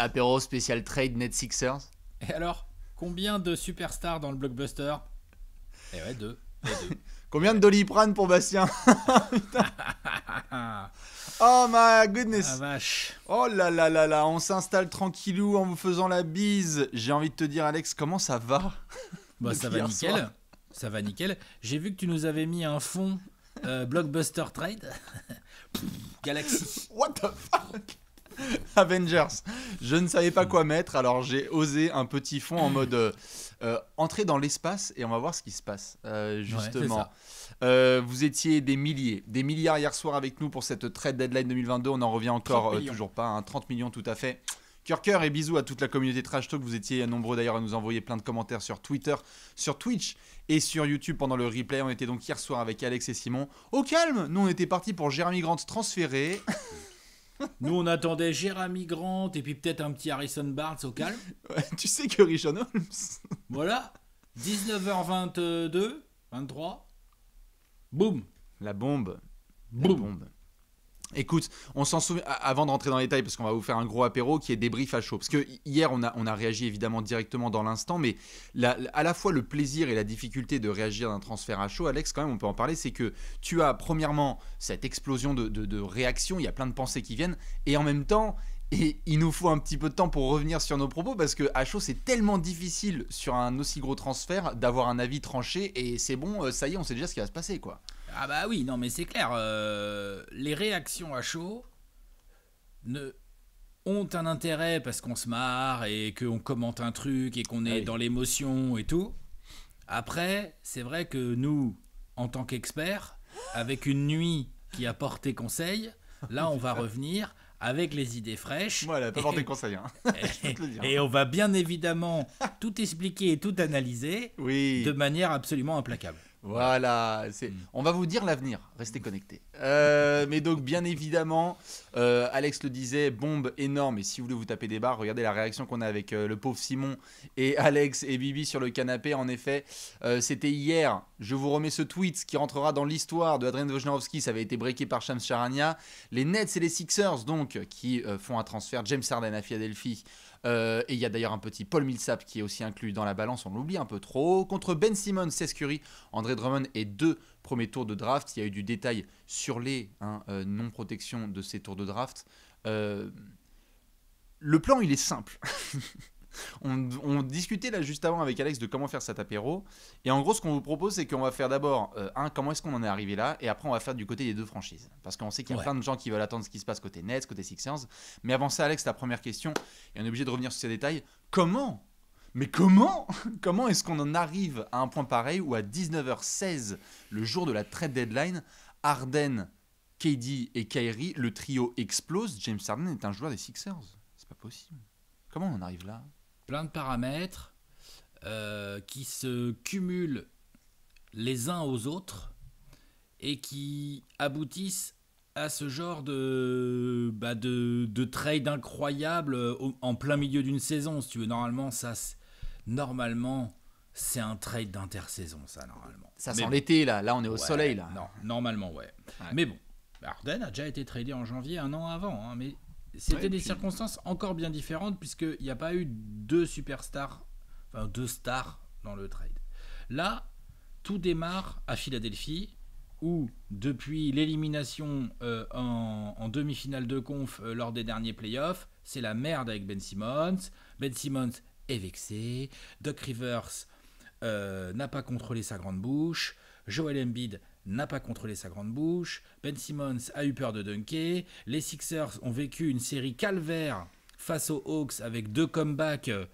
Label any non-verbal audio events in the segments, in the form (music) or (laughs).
apéro spécial trade Net Sixers. Et alors, combien de superstars dans le blockbuster Eh ouais, deux. (laughs) combien de doliprane pour Bastien (laughs) Oh my goodness! Oh là là là là, on s'installe tranquillou en vous faisant la bise. J'ai envie de te dire, Alex, comment ça va? Bah, ça va nickel. Ça va nickel. J'ai vu que tu nous avais mis un fond euh, blockbuster trade. (laughs) Galaxy. What the fuck? (laughs) Avengers. Je ne savais pas quoi mettre, alors j'ai osé un petit fond en mode euh, euh, entrer dans l'espace et on va voir ce qui se passe. Euh, justement, vous étiez des milliers, des milliards hier soir avec nous pour cette trade deadline 2022. On en revient encore, toujours pas, 30 hein. millions tout à fait. Cœur cœur et bisous à toute la communauté Trash Talk. Vous étiez nombreux d'ailleurs à nous envoyer plein de commentaires sur Twitter, sur Twitch et sur YouTube pendant le replay. On était donc hier soir avec Alex et Simon. Au calme, nous on était parti pour Jeremy Grant transféré. (laughs) Nous, on attendait Jérémy Grant et puis peut-être un petit Harrison Barnes au calme. (laughs) tu sais que Richard Holmes. (laughs) Voilà. 19h22, 23. Boum. La bombe. Boum. Écoute, on s'en souvient avant de rentrer dans les détails parce qu'on va vous faire un gros apéro qui est débrief à chaud. Parce que hier on a, réagi évidemment directement dans l'instant, mais à la fois le plaisir et la difficulté de réagir d'un transfert à chaud, Alex, quand même on peut en parler, c'est que tu as premièrement cette explosion de, de, réactions, il y a plein de pensées qui viennent, et en même temps et il nous faut un petit peu de temps pour revenir sur nos propos parce que à chaud c'est tellement difficile sur un aussi gros transfert d'avoir un avis tranché et c'est bon, euh, ça y est, on sait déjà ce qui va se passer quoi. Ah bah oui, non mais c'est clair, euh, les réactions à chaud ne ont un intérêt parce qu'on se marre et qu'on commente un truc et qu'on ah est dans l'émotion et tout. Après, c'est vrai que nous, en tant qu'experts, avec une nuit qui a porté conseil, là on va (laughs) revenir avec les idées fraîches. Moi, elle pas conseil. Hein. (laughs) (laughs) et, on va bien évidemment tout expliquer et tout analyser de manière absolument implacable. Voilà, c'est. Hmm. on va vous dire l'avenir, restez connectés. Euh, mais donc bien évidemment, euh, Alex le disait, bombe énorme, et si vous voulez vous taper des barres, regardez la réaction qu'on a avec euh, le pauvre Simon et (laughs) Alex et Bibi sur le canapé, en effet, c'était hier, je vous remets ce tweet qui rentrera dans l'histoire de Adrien Wojnarowski, ça avait été breaké par Shams Charania, les Nets et les Sixers donc, qui font un transfert, James Harden à Philadelphie, euh, et il y a d'ailleurs un petit Paul Millsap qui est aussi inclus dans la balance, on l'oublie un peu trop. Contre Ben Simon, 16 André Drummond et deux premiers tours de draft. Il y a eu du détail sur les hein, euh, non-protections de ces tours de draft. Euh, le plan, il est simple. (laughs) on, discutait là juste avant avec Alex de comment faire cet apéro. Et en gros, ce qu'on vous propose, c'est qu'on va faire d'abord euh, un, comment est-ce qu'on en est arrivé là, et après on va faire du côté des deux franchises, parce qu'on sait qu'il y a plein de gens qui veulent attendre ce qui se passe côté Nets, côté Sixers. Mais avant ça, Alex, la première question, et on est obligé de revenir sur ces détails. Comment mais comment (laughs) Comment est-ce qu'on en arrive à un point pareil où à 19h16, le jour de la trade deadline, Arden, KD et Kyrie, le trio explose, James Arden est un joueur des Sixers. C'est pas possible. Comment on en arrive là plein de paramètres euh, qui se cumulent les uns aux autres et qui aboutissent à ce genre de, bah de, de, trade incroyable euh, en plein milieu d'une saison, si tu veux. Normalement, ça, normalement, c'est un trade d'intersaison, ça, normalement. Ça sent l'été, là. Là, on est au soleil, là. Non, normalement, ouais. Mais bon, Arden a déjà été tradé en janvier un an avant, hein, mais c'était des circonstances encore bien différentes, puisqu'il n'y a pas eu deux superstars, enfin deux stars dans le trade. Là, tout démarre à Philadelphie, où depuis l'élimination euh, en, demi-finale de conf euh, lors des derniers playoffs, c'est la merde avec Ben Simmons. Ben Simmons est vexé. Doc Rivers euh, n'a pas contrôlé sa grande bouche. Joel Embiid n'a pas contrôlé sa grande bouche, Ben Simmons a eu peur de dunker, les Sixers ont vécu une série calvaire face aux Hawks avec deux comebacks euh,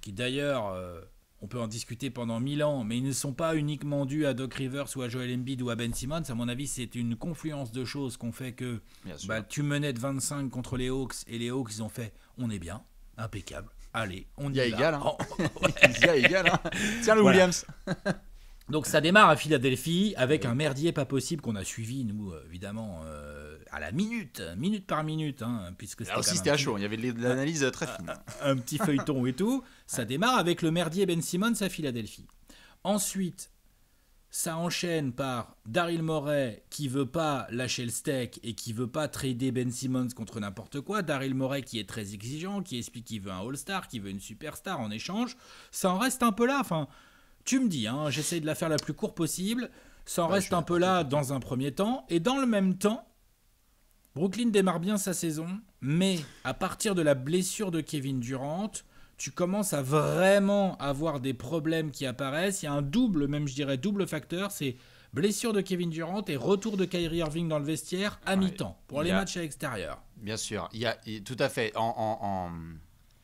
qui d'ailleurs, euh, on peut en discuter pendant mille ans, mais ils ne sont pas uniquement dus à Doc Rivers ou à Joel Embiid ou à Ben Simmons. À mon avis, c'est une confluence de choses qu'on fait que bah, tu menais de 25 contre les Hawks et les Hawks, ils ont fait on est bien, impeccable. Allez, on y, va. égal. Hein. Oh, oh, oh, (laughs) y a égal. Hein. Tiens le Williams. Donc ça démarre à Philadelphie avec un merdier pas possible qu'on a suivi, nous, euh, évidemment, euh, à la minute, minute par minute. Hein, puisque Là aussi, c'était à chaud, il y avait de l'analyse euh, très fine. Un, petit feuilleton et tout. (laughs) Ça démarre avec le merdier Ben Simmons à Philadelphie. Ensuite, ça enchaîne par Daryl Morey qui veut pas lâcher le steak et qui veut pas trader Ben Simmons contre n'importe quoi. Daryl Morey qui est très exigeant, qui explique qu'il veut un All-Star, qui veut une superstar en échange. Ça en reste un peu là. Enfin, tu me dis, hein, j'essaye de la faire la plus courte possible. Ça en bah, reste un peu là dans un premier temps. Et dans le même temps, Brooklyn démarre bien sa saison, mais à partir de la blessure de Kevin Durant, tu commences à vraiment avoir des problèmes qui apparaissent. Il y a un double, même je dirais double facteur, c'est blessure de Kevin Durant et retour de Kyrie Irving dans le vestiaire à mi-temps pour les matchs à l'extérieur. Bien sûr, il y a, tout à fait. En, en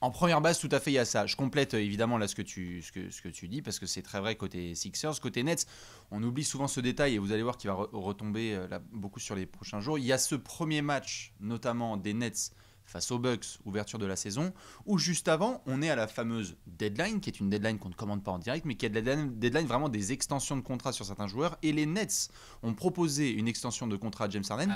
en première base, tout à fait, il y a ça. Je complète euh, évidemment là ce que tu, que, ce que tu dis, parce que c'est très vrai côté Sixers. Côté Nets, on oublie souvent ce détail, et vous allez voir qu'il va retomber euh, beaucoup sur les prochains jours. Il y a ce premier match, notamment des Nets face aux Bucks, ouverture de la saison, ou juste avant, on est à la fameuse deadline, qui est une deadline qu'on ne commande pas en direct, mais qui est la deadline, vraiment des extensions de contrat sur certains joueurs. Et les Nets ont proposé une extension de contrat à James Harden,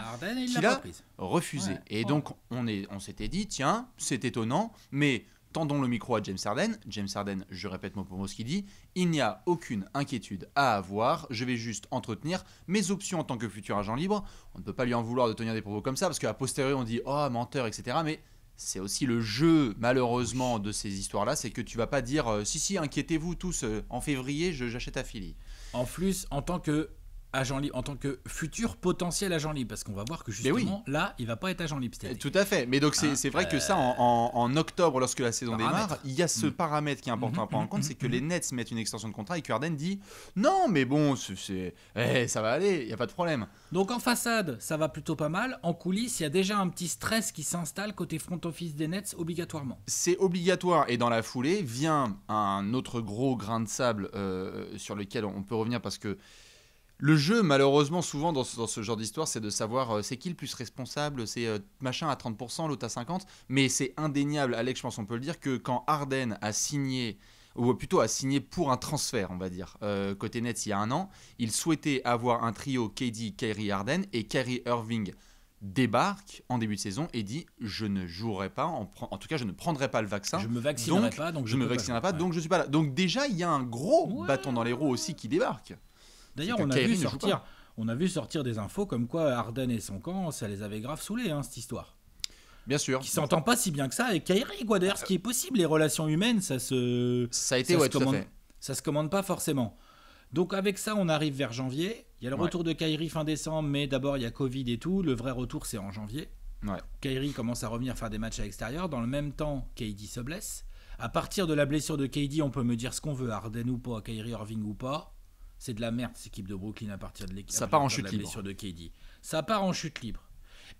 qu'il a, refusé. Et donc, on, est, on s'était dit, tiens, c'est étonnant, mais Tendons le micro à James Harden. James Harden, je répète mon mot ce qu'il dit, il n'y a aucune inquiétude à avoir, je vais juste entretenir mes options en tant que futur agent libre. On ne peut pas lui en vouloir de tenir des propos comme ça, parce qu'à posteriori on dit « oh, menteur », etc. Mais c'est aussi le jeu, malheureusement, de ces histoires-là, c'est que tu vas pas dire euh, Si, si, inquiétez-vous tous, euh, en février, j'achète à Philly ». En plus, en tant que agent libre, en tant que futur potentiel agent libre, parce qu'on va voir que justement là, il va pas être agent libre. Tout à fait. Mais donc c'est hein vrai que ça, euh, en, octobre, lorsque la saison démarre, il y a ce mm. paramètre qui est important à mm-hmm. prendre en compte, c'est que mm-hmm. les Nets mettent une extension de contrat et que Harden dit non, mais bon, c'est, eh, ça va aller, il y a pas de problème. Donc en façade, ça va plutôt pas mal. En coulisses, il y a déjà un petit stress qui s'installe côté front office des Nets obligatoirement. C'est obligatoire et dans la foulée vient un autre gros grain de sable euh, sur lequel on peut revenir parce que le jeu, malheureusement, souvent dans ce, genre d'histoire, c'est de savoir euh, c'est qui le plus responsable, c'est euh, machin à 30%, l'autre à 50%. Mais c'est indéniable, Alex, je pense on peut le dire, que quand Arden a signé ou plutôt a signé pour un transfert, on va dire, euh, côté Nets il y a un an. Il souhaitait avoir un trio KD, Kyrie Harden et Kyrie Irving débarque en début de saison et dit je ne jouerai pas en, tout cas je ne prendrai pas le vaccin je me vaccinerai donc, pas donc je, ne me vaccinerai pas, donc je suis pas là donc déjà il y a un gros bâton dans les roues aussi qui débarque D'ailleurs, on a vu sortir, on a vu sortir des infos comme quoi Arden et son camp, ça les avait grave saoulés hein, cette histoire. Bien sûr. Qui s'entend pas si bien que ça Et Kyrie quoi. D'ailleurs, ce euh, qui est possible, les relations humaines, ça se. Ça se commande, pas forcément. Donc, avec ça, on arrive vers janvier. Il y a le retour de Kyrie fin décembre, mais d'abord, il y a Covid et tout. Le vrai retour, c'est en janvier. Ouais. Kairi commence à revenir faire des matchs à l'extérieur. Dans le même temps, KD se blesse. À partir de la blessure de KD, on peut me dire ce qu'on veut, Arden ou pas, Kyrie, Irving ou pas. C'est de la merde, cette équipe de Brooklyn, à partir de l'équipe. Ça part en chute libre. de KD. Ça part en chute libre.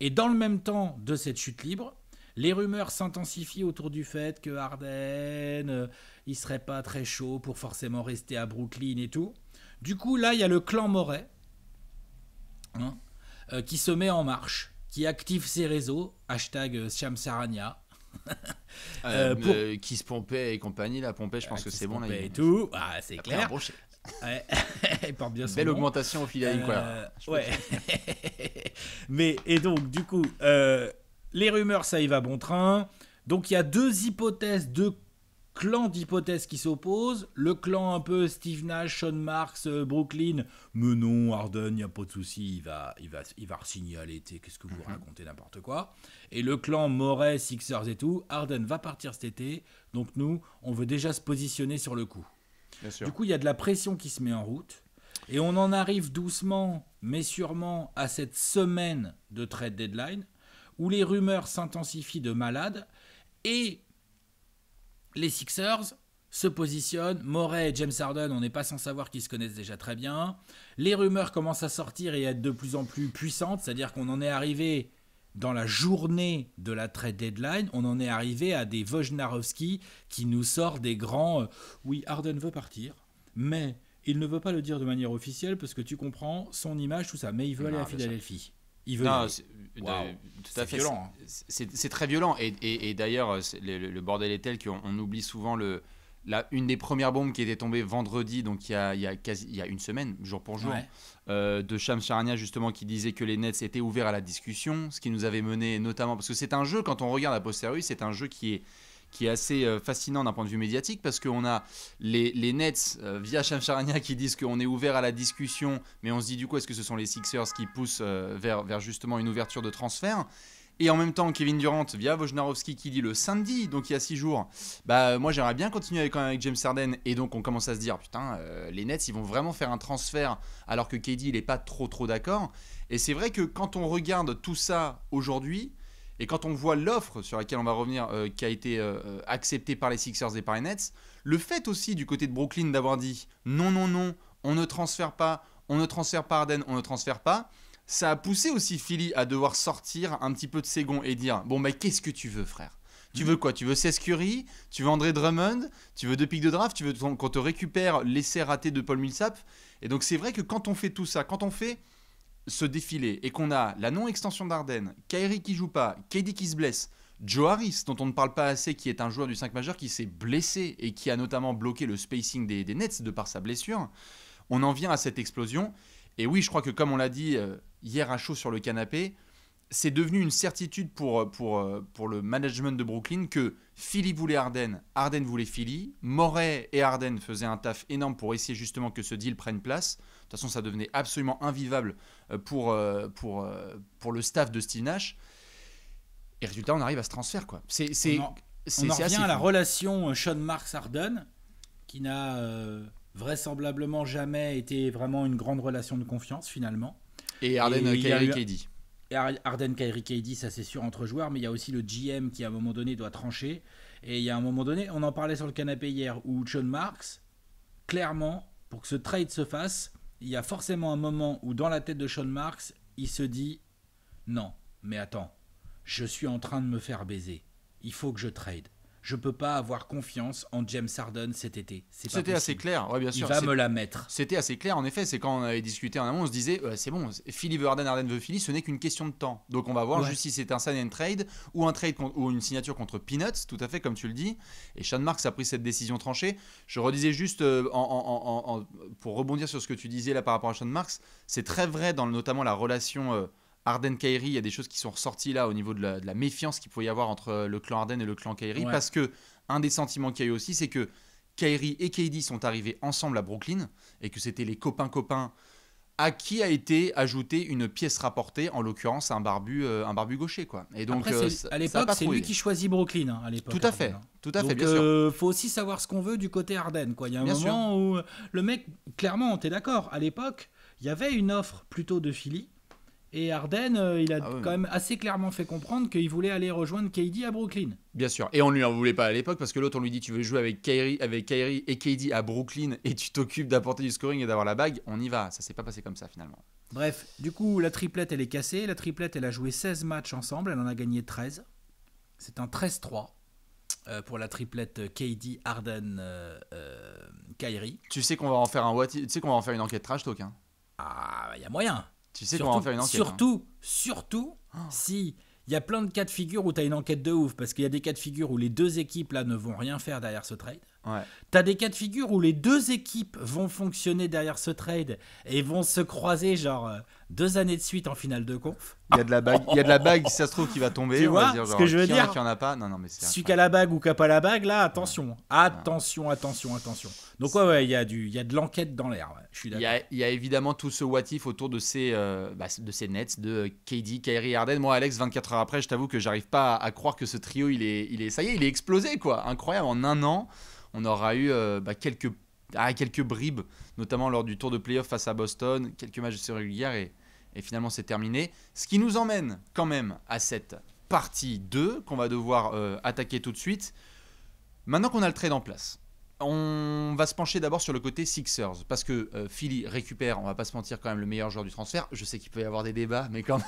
Et dans le même temps de cette chute libre, les rumeurs s'intensifient autour du fait que Harden, euh, il serait pas très chaud pour forcément rester à Brooklyn et tout. Du coup, là, il y a le clan Moray hein, euh, qui se met en marche, qui active ses réseaux, hashtag Shamsarania. euh, (laughs) euh Qui se pompait et compagnie, la pompée, je pense que c'est bon là. Et tout, ah, c'est clair. (laughs) Belle au fil quoi. Euh, ouais. (laughs) Mais, et donc, du coup, euh, les rumeurs, ça y va bon train. Donc, il y a deux hypothèses, deux clans d'hypothèses qui s'opposent. Le clan un peu Steve Nash, Sean Marks, euh, Brooklyn. Mais non, Harden, il n'y a pas de souci, il va, il va, il va signer à l'été. Qu'est-ce que vous mhm. racontez n'importe quoi Et le clan Moray, Sixers et tout. Arden va partir cet été. Donc nous, on veut déjà se positionner sur le coup. Du coup, il y a de la pression qui se met en route. Et on en arrive doucement, mais sûrement, à cette semaine de trade deadline, où les rumeurs s'intensifient de malade, et les Sixers se positionnent. Moret et James Harden, on n'est pas sans savoir qu'ils se connaissent déjà très bien. Les rumeurs commencent à sortir et à être de plus en plus puissantes, c'est-à-dire qu'on en est arrivé dans la journée de la trade deadline, on en est arrivé à des Wojnarowski qui nous sort des grands euh, oui, Harden veut partir, mais il ne veut pas le dire de manière officielle parce que tu comprends son image, tout ça. Mais il veut aller à Philadelphie. Il veut. Euh, tout à fait. violent. Hein. C'est très violent. Et, d'ailleurs, le, bordel est tel qu'on oublie souvent le, une des premières bombes qui était tombée vendredi, donc il y a, quasi, il y une semaine, jour pour jour, euh, de cham Charania justement qui disait que les Nets étaient ouverts à la discussion, ce qui nous avait mené notamment, parce que c'est un jeu, quand on regarde la posteriori, c'est un jeu qui est qui est assez euh, fascinant d'un point de vue médiatique parce qu'on a les, Nets euh, via via Charania, qui disent qu'on est ouvert à la discussion, mais on se dit du coup est-ce que ce sont les Sixers qui poussent vers, vers justement une ouverture de transfert et en même temps, Kevin Durant, via Wojnarowski qui dit le samedi, donc il y a 6 jours, bah moi j'aimerais bien continuer avec, avec James Harden. Et donc on commence à se dire, putain, euh, les Nets, ils vont vraiment faire un transfert alors que KD, il n'est pas trop trop d'accord. Et c'est vrai que quand on regarde tout ça aujourd'hui, et quand on voit l'offre sur laquelle on va revenir, euh, qui a été euh, acceptée par les Sixers et par les Nets, le fait aussi du côté de Brooklyn d'avoir dit non, non, non, on ne transfère pas, on ne transfère pas Harden, on ne transfère pas, ça a poussé aussi Philly à devoir sortir un petit peu de ses gonds et dire Bon, mais qu'est-ce que tu veux, frère hmm. tu veux quoi Tu veux sescuri Tu veux André Drummond Tu veux deux pics de draft Tu veux qu'on te récupère l'essai raté de Paul Millsap Et donc c'est vrai que quand on fait tout ça, quand on fait ce défilé et qu'on a la non-extension d'Arden, Kyrie qui joue pas, KD qui se blesse, Joe Harris dont on ne parle pas assez qui est un joueur du 5 majeur qui s'est blessé et qui a notamment bloqué le spacing des, Nets de par sa blessure, on en vient à cette explosion. Et oui, je crois que comme on l'a dit... Euh, hier à chaud sur le canapé, c'est devenu une certitude pour, pour, pour le management de Brooklyn que Philly voulait Arden, Arden voulait Philly, Moret et Arden faisaient un taf énorme pour essayer justement que ce deal prenne place. De toute façon, ça devenait absolument invivable euh, pour, euh, pour, euh, pour le staff de Steve Nash. Et résultat, on arrive à ce transfert. Quoi. C'est, on en, revient à la relation Sean Marks-Arden, qui n'a vraisemblablement jamais été vraiment une grande relation de confiance finalement. Et Arden Kairi Et Arden Kairi Kady, ça c'est sûr entre joueurs, mais il y a aussi le GM qui à un moment donné doit trancher. Et il y a un moment donné, on en parlait sur le canapé hier, où Sean Marks, clairement, pour que ce trade se fasse, il y a forcément un moment où dans la tête de Sean Marks, il se dit non, mais attends, je suis en train de me faire baiser. Il faut que je trade je peux pas avoir confiance en James Harden cet été. C'était assez clair, bien sûr. Il va me la mettre. C'était assez clair, en effet. C'est quand on avait discuté en amont, on se disait, euh, c'est bon, Philly veut Harden, Harden veut Philly, ce n'est qu'une question de temps. Donc on va voir juste si c'est un sign and trade ou un trade ou une signature contre Peanuts, tout à fait comme tu le dis. Et Sean Marks a pris cette décision tranchée. Je redisais juste, euh, pour rebondir sur ce que tu disais là par rapport à Sean Marks, c'est très vrai dans notamment la relation. Euh, Arden Kairi, il y a des choses qui sont ressorties là au niveau de la, méfiance qu'il pouvait y avoir entre euh, le clan Arden et le clan Kairi. Parce que un des sentiments qu'il y a eu aussi, c'est que Kairi et KD sont arrivés ensemble à Brooklyn et que c'était les copains-copains à qui a été ajoutée une pièce rapportée, en l'occurrence un barbu, euh, un barbu gaucher quoi. Et donc euh, à l'époque, c'est lui qui choisit Brooklyn hein, à hein. Tout à fait, tout à fait. faut aussi savoir ce qu'on veut du côté Arden quoi. Il y a un moment où le mec, clairement, était d'accord. À l'époque, il y avait une offre plutôt de Philly et Arden, euh, il a ah quand même assez clairement fait comprendre qu'il voulait aller rejoindre KD à Brooklyn. Bien sûr. Et on ne lui en voulait pas à l'époque parce que l'autre, on lui dit Tu veux jouer avec Kyrie, avec Kyrie et KD à Brooklyn et tu t'occupes d'apporter du scoring et d'avoir la bague. On y va. Ça s'est pas passé comme ça finalement. Bref, du coup, la triplette, elle est cassée. La triplette, elle a joué 16 matchs ensemble. Elle en a gagné 13. C'est un 13-3 euh, pour la triplette KD, Arden, euh, Kyrie. Tu sais qu'on va en faire tu sais qu'on va faire une enquête trash talk. Hein. ah, il bah, y a moyen. Tu sais surtout, en faire une enquête. Hein. Surtout, surtout si il y a plein de cas de figure où tu as une enquête de ouf, parce qu'il y a des cas de figure où les deux équipes là ne vont rien faire derrière ce trade. Ouais. Tu as des cas de figure où les deux équipes vont fonctionner derrière ce trade et vont se croiser, genre, euh, deux années de suite en finale de conf. Il y a de la bague, il y a de la bague si ça se trouve qui va tomber. Tu vois ce que je veux dire en a, qui en a pas Non, non, mais c'est. Celui qui a la bague ou qui a pas la bague, là, attention, attention, attention, attention. Donc ouais, il y a du, il y a de l'enquête dans l'air. Je suis d'accord. Il y, a évidemment tout ce what if autour de ces, euh, bah, de ces nets de euh, KD, Kyrie, Harden. Moi, Alex, 24 heures après, je t'avoue que j'arrive pas à, croire que ce trio, il est, il est, ça y est, il est explosé quoi. Incroyable. En un an, on aura eu euh, bah, quelques, ah, quelques bribes, notamment lors du tour de playoff face à Boston, quelques matchs de série régulière et et finalement, c'est terminé. Ce qui nous emmène quand même à cette partie 2 qu'on va devoir euh, attaquer tout de suite. Maintenant qu'on a le trade en place, on va se pencher d'abord sur le côté Sixers parce que euh, Philly récupère, on va pas se mentir, quand même le meilleur joueur du transfert. Je sais qu'il peut y avoir des débats, mais quand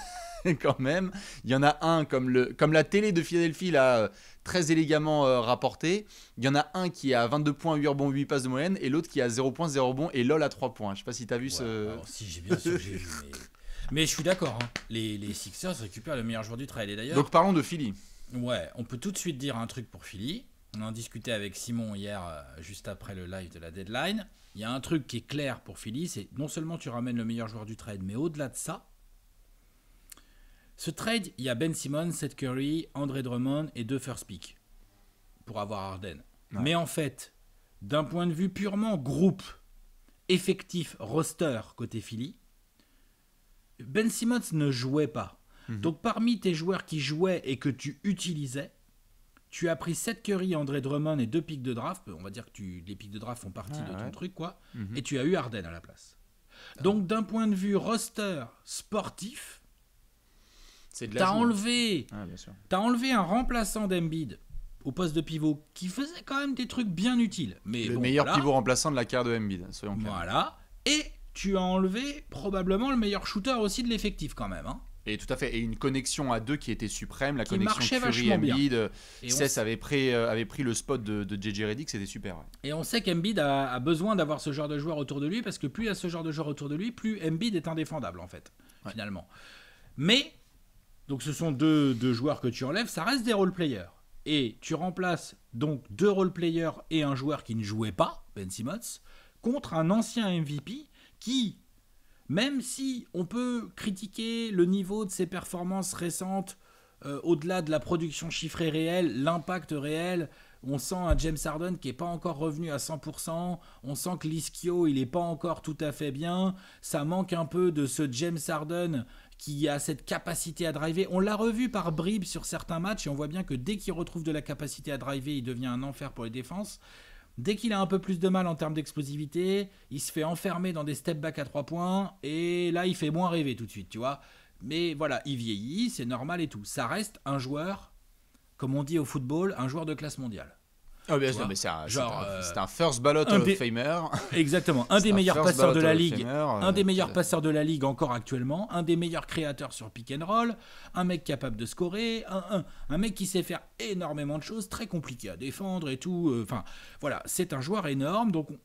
même, (laughs) il y en a un comme, le, comme la télé de Philadelphie l'a euh, très élégamment rapporté. Il y en a un qui a 22 points, 8 rebonds, 8 passes de moyenne et l'autre qui a 0 points, 0 rebonds et LOL à 3 points. Je sais pas si tu as vu ce. si, j'ai bien (laughs) sûr, j'ai vu, mais mais je suis d'accord, hein. les, Sixers récupèrent le meilleur joueur du trade. Et d'ailleurs, Donc parlons de Philly. ouais, on peut tout de suite dire un truc pour Philly. On en discutait avec Simon hier, euh, juste après le live de la deadline. Il y a un truc qui est clair pour Philly, c'est non seulement tu ramènes le meilleur joueur du trade, mais au-delà de ça, ce trade, il y a Ben Simon, Seth Curry, André Drummond et deux first pick pour avoir Arden Mais en fait, d'un point de vue purement groupe, effectif, roster côté Philly, ben Simmons ne jouait pas. Mhm. Donc parmi tes joueurs qui jouaient et que tu utilisais, tu as pris 7 Curry, André Drummond et deux pics de draft. On va dire que tu, les pics de draft font partie ah de ton truc, quoi. Mhm. Et tu as eu Harden à la place. Ah. Donc d'un point de vue roster sportif, T'as enlevé, ah, as enlevé un remplaçant d'Embiid au poste de pivot qui faisait quand même des trucs bien utiles. Mais le meilleur pivot remplaçant de la carte de soyons clairs. Voilà. Et tu as enlevé probablement le meilleur shooter aussi de l'effectif quand même. Hein. Et tout à fait. Et une connexion à deux qui était suprême, la qui connexion Curry Embiid. Cess avait pris, euh, avait pris le spot de, de JJ Reddick, c'était super. Et on sait qu'Embiid a, besoin d'avoir ce genre de joueur autour de lui parce que plus il y a ce genre de joueur autour de lui, plus Embiid est indéfendable en fait, finalement. Mais donc ce sont deux, deux, joueurs que tu enlèves, ça reste des role players. Et tu remplaces donc deux role players et un joueur qui ne jouait pas, Ben Simmons, contre un ancien MVP qui, même si on peut critiquer le niveau de ses performances récentes, euh, au-delà de la production chiffrée réelle, l'impact réel, on sent un James Harden qui n'est pas encore revenu à 100%, on sent que l'ischio, il n'est pas encore tout à fait bien, ça manque un peu de ce James Harden qui a cette capacité à driver. On l'a revu par bribes sur certains matchs et on voit bien que dès qu'il retrouve de la capacité à driver, il devient un enfer pour les défenses. Dès qu'il a un peu plus de mal en termes d'explosivité, il se fait enfermer dans des step back à 3 points, et là il fait moins rêver tout de suite, tu vois. Mais voilà, il vieillit, c'est normal et tout. Ça reste un joueur, comme on dit au football, un joueur de classe mondiale. Ah, c'est un, genre, euh, c'est un, first ballot un (laughs) Exactement, un des meilleurs passeurs de la ligue, euh, un des meilleurs euh, passeurs de la ligue encore actuellement, un des meilleurs créateurs sur pick and roll, un mec capable de scorer, un, un mec qui sait faire énormément de choses, très compliqué à défendre et tout. Enfin, voilà, c'est un joueur énorme. Donc, on,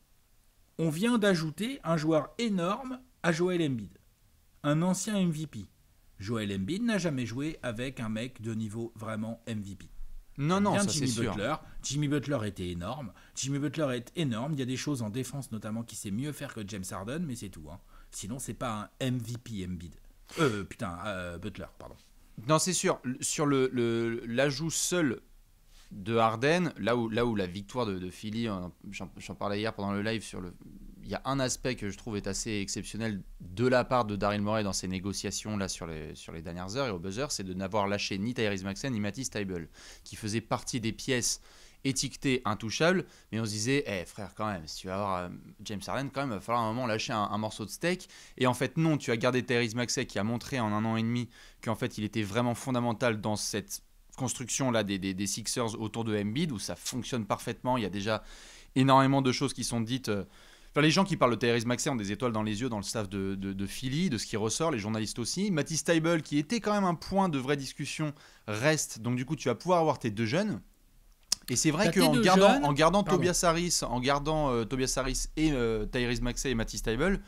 on vient d'ajouter un joueur énorme à Joel Embiid, un ancien MVP. Joel Embiid n'a jamais joué avec un mec de niveau vraiment MVP. Non, non, ça, Jimmy Butler. Sûr. Jimmy Butler était énorme. Jimmy Butler est énorme. Il y a des choses en défense notamment qui sait mieux faire que James Harden, mais c'est tout. Hein. Sinon, c'est pas un MVP Embiid. Euh, putain, euh, Butler, pardon. Non, c'est sûr. Sur l'ajout le, seul de Harden, là où, là où la victoire de Philly, j'en parlais hier pendant le live sur le, il y a un aspect que je trouve est assez exceptionnel de la part de Daryl Morey dans ses négociations là sur les, sur les dernières heures et au buzzer, c'est de n'avoir lâché ni Tyrese Maxey ni Matisse Tybel qui faisaient partie des pièces étiquetées intouchables, mais on se disait, eh, frère, quand même, si tu vas avoir euh, James Harden, quand même, il va falloir un moment lâcher un, morceau de steak. Et en fait, non, tu as gardé Tyrese Maxey qui a montré en un an et demi qu'en fait, il était vraiment fondamental dans cette construction là des, des, Sixers autour de Embiid, où ça fonctionne parfaitement. Il y a déjà énormément de choses qui sont dites. Euh, les gens qui parlent de Thierry Maxey ont des étoiles dans les yeux dans le staff de, de, Philly, de ce qui ressort, les journalistes aussi. Matisse Taibel, qui était quand même un point de vraie discussion, reste. Donc du coup, tu vas pouvoir avoir tes deux jeunes. Et c'est vrai qu'en gardant, en gardant Tobias Harris, en gardant euh, Tobias Harris et euh, Tyrese Maxey et Matisse Taibel,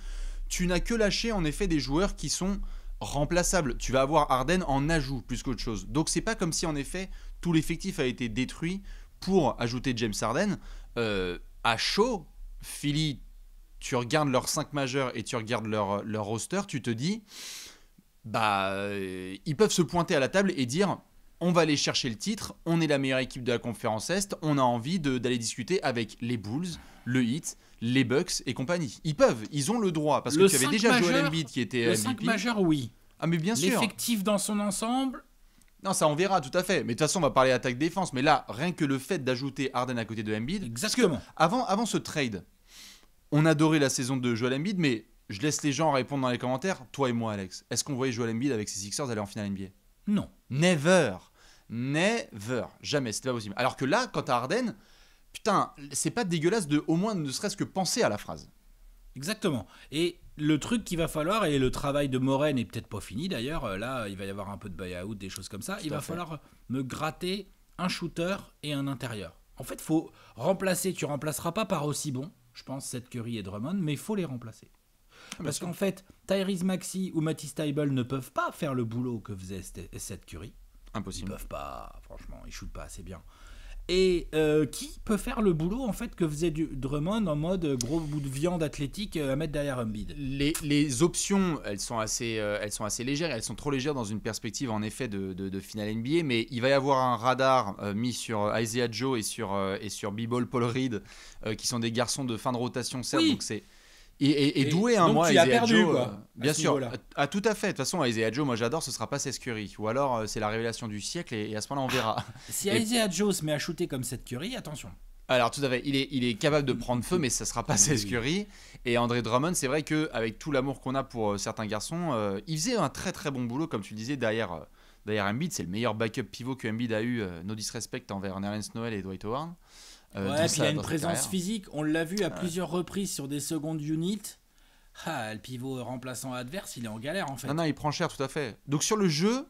tu n'as que lâché en effet des joueurs qui sont remplaçables. Tu vas avoir Arden en ajout plus qu'autre chose. Donc c'est pas comme si en effet tout l'effectif a été détruit pour ajouter James Arden. Euh, à chaud, Philly tu regardes leurs 5 majeurs et tu regardes leur, leur roster, tu te dis, bah, euh, ils peuvent se pointer à la table et dire, on va aller chercher le titre, on est la meilleure équipe de la conférence Est, on a envie d'aller discuter avec les Bulls, le Heat, les Bucks et compagnie. Ils peuvent, ils ont le droit, parce que tu avais déjà joué Embiid qui était le 5 majeur, oui. Ah mais bien sûr. L'effectif dans son ensemble, non, ça on verra tout à fait. Mais de toute façon, on va parler attaque-défense. Mais là, rien que le fait d'ajouter Harden à côté de Embiid. Exactement. Avant, avant ce trade, on adorait la saison de Joel Embiid, mais je laisse les gens répondre dans les commentaires. Toi et moi, Alex, est-ce qu'on voyait Joel Embiid avec ses Sixers aller en finale NBA Non. Never. Never. Jamais. C'était pas possible. Alors que là, quant à Harden, putain, c'est pas dégueulasse de au moins ne serait-ce que penser à la phrase. Exactement. Et le truc qu'il va falloir, et le travail de Moren n'est peut-être pas fini d'ailleurs, euh, là il va y avoir un peu de buy-out, des choses comme ça, il va falloir me gratter un shooter et un intérieur. En fait, faut remplacer, tu remplaceras pas par aussi bon, je pense, cette Curry et Drummond, mais il faut les remplacer. Ah, Parce qu'en fait, Tyrese Maxi ou Matisse Tybel ne peuvent pas faire le boulot que faisait cette Curry. Impossible. Ils peuvent pas, franchement, ils shootent pas assez bien et euh, qui peut faire le boulot en fait que faisait Drummond en mode euh, gros bout de viande athlétique euh, à mettre derrière un Les, options, elles sont assez, elles sont assez légères, elles sont trop légères dans une perspective en effet de, finale NBA, mais il va y avoir un radar mis sur Isaiah Joe et sur et sur B-ball Paul Reed, qui sont des garçons de fin de rotation certes, donc c'est et, et, et, doué, hein, moi. Tu perdu, quoi, euh, bien sûr. à ah, ah, tout à fait. De toute façon, Isaiah Joe, moi j'adore, ce sera pas Seth Curry. Ou alors, euh, c'est la révélation du siècle et, à ce moment-là, on verra. Ah, (laughs) si Isaiah Joe se met à shooter comme cette Curry, attention. Alors tout à fait, il est, capable de prendre feu, mais ça sera pas Seth Curry. Et André Drummond, c'est vrai que avec tout l'amour qu'on a pour euh, certains garçons, il faisait un très très bon boulot, comme tu disais, derrière, derrière Embiid. C'est le meilleur backup pivot que Embiid a eu, no disrespect envers Nerlens Noël et Dwight Howard. Euh, ouais, puis il a une présence physique. On l'a vu à plusieurs reprises sur des secondes units. Ah, le pivot remplaçant adverse, il est en galère en fait. Non, non, il prend cher tout à fait. Donc sur le jeu,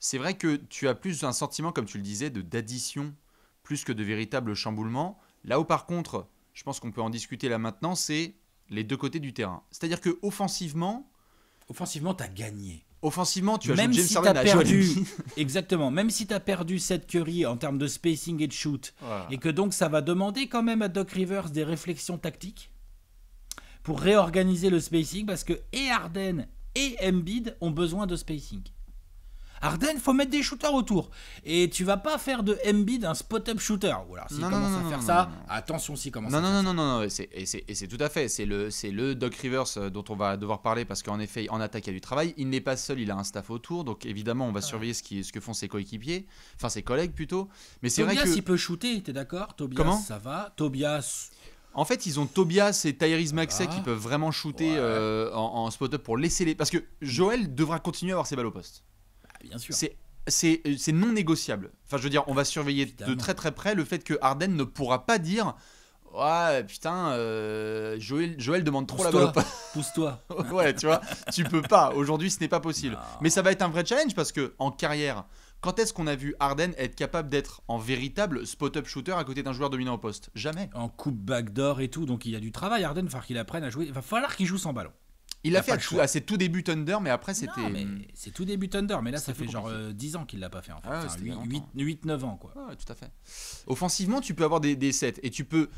c'est vrai que tu as plus un sentiment, comme tu le disais, de d'addition plus que de véritable chamboulement. Là où par contre, je pense qu'on peut en discuter là maintenant, c'est les deux côtés du terrain. C'est-à-dire que offensivement, offensivement, t'as gagné. Offensivement, tu as même si perdu, (laughs) exactement, même si tu as perdu cette Curry en termes de spacing et de shoot, et que donc ça va demander quand même à Doc Rivers des réflexions tactiques pour réorganiser le spacing, parce que et Harden et Embiid ont besoin de spacing il faut mettre des shooters autour. Et tu vas pas faire de MB d'un spot-up shooter. Ou alors s'il commence à faire ça, attention s'il commence à ça. Non, non, non, non, et c'est tout à fait. C'est le, le Doc Rivers euh, dont on va devoir parler parce qu'en effet, en attaque, il y a du travail. Il n'est pas seul, il a un staff autour. Donc évidemment, on va surveiller ce, qui, ce que font ses coéquipiers, enfin ses collègues plutôt. Mais c'est vrai que. Tobias, il peut shooter, t'es d'accord Tobias, Comment ça va. Tobias. En fait, ils ont Tobias et Tyrese Maxey qui peuvent vraiment shooter euh, en, spot-up pour laisser les. Parce que Joël devra continuer à avoir ses balles au poste. Euh, c'est non négociable. Enfin, je veux dire, on va surveiller de très très près le fait que Harden ne pourra pas dire Ouais, putain, euh, Joël, demande trop la balle. Pousse-toi. (laughs) ouais, tu vois, tu peux pas. Aujourd'hui, ce n'est pas possible. Mais ça va être un vrai challenge parce que en carrière, quand est-ce qu'on a vu Harden être capable d'être en véritable spot-up shooter à côté d'un joueur dominant au poste Jamais. En coupe backdoor et tout, donc il y a du travail. Harden, il qu'il apprenne à jouer. Il va falloir qu'il joue sans ballon. Il l'a fait à, tout, à, ses ah, tout débuts Thunder, mais après c'était. C'est tout début Thunder, mais là ça fait genre 10 euh, ans qu'il l'a pas fait en fait. Ah enfin, 8-9 ans quoi. tout à fait. Offensivement, tu peux avoir des, des sets et tu peux.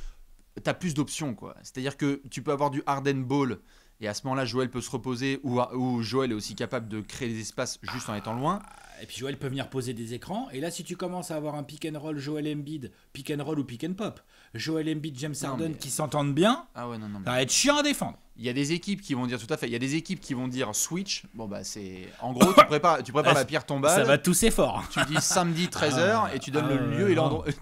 T'as plus d'options quoi. C'est-à-dire que tu peux avoir du Harden Ball et à ce moment-là, Joel peut se reposer ou, ah, ou Joël est aussi capable de créer des espaces juste en étant loin. Et puis Joel peut venir poser des écrans. Et là, si tu commences à avoir un pick and roll Joël Embiid, pick and roll ou pick and pop, Joel Embiid, James Harden qui s'entendent bien, ah ouais, non, non, ça va être chiant à défendre. Il y a des équipes qui vont dire tout à fait. Il y a des équipes qui vont dire switch. Bon bah c'est en gros tu prépares tu prépares (laughs) la pierre tombale. Ça va tous fort. Tu dis samedi 13h (laughs) ah. et ah. ah. tu donnes le lieu et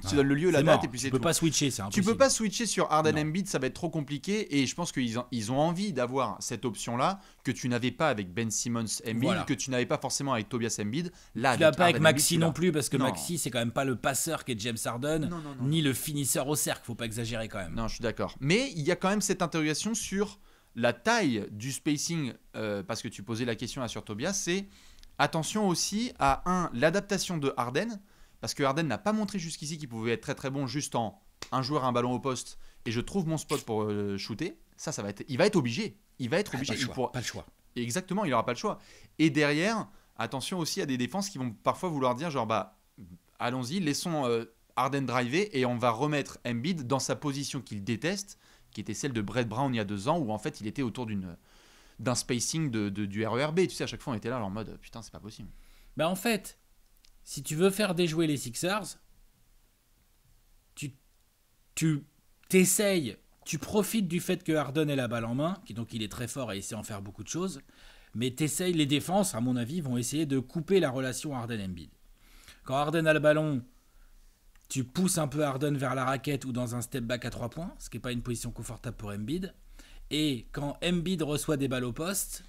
tu donnes le lieu la date et puis c'est Tu peux pas switcher c'est impossible. Tu peux pas switcher sur Harden Embiid, ça va être trop compliqué et je pense qu'ils ils ont envie d'avoir cette option là que tu n'avais pas avec Ben Simmons Embiid, que tu n'avais pas forcément avec Tobias Embiid. Là, tu l'as pas avec Maxi non plus, parce que Maxi, c'est quand même pas le passeur qui est James Harden, ni le finisseur au cercle, faut pas exagérer quand même. Non, je suis d'accord. Mais il y a quand même cette interrogation sur la taille du spacing, euh, parce que tu posais la question là sur Tobias, c'est attention aussi à, un, l'adaptation de Harden, parce que Harden n'a pas montré jusqu'ici qu'il pouvait être très très bon juste en un joueur, un ballon au poste, et je trouve mon spot pour euh, shooter. Ça, ça va être, il va être obligé il va être ah, obligé. de pas, il pas le choix. Exactement, il n'aura pas le choix. Et derrière, attention aussi à des défenses qui vont parfois vouloir dire genre bah allons-y, laissons euh, Harden driver et on va remettre Embiid dans sa position qu'il déteste, qui était celle de Brett Brown il y a deux ans où en fait il était autour d'un spacing de, du RERB. Tu sais, à chaque fois on était là en mode putain c'est pas possible. Bah en fait, si tu veux faire déjouer les Sixers, tu tu t'essayes tu profites du fait que Harden ait la balle en main, qui donc il est très fort et essaie en faire beaucoup de choses, mais t'essayes, les défenses, à mon avis, vont essayer de couper la relation Harden-Embiid. Quand Harden a le ballon, tu pousses un peu Harden vers la raquette ou dans un step back à 3 points, ce qui n'est pas une position confortable pour Embiid. Et quand Embiid reçoit des balles au poste,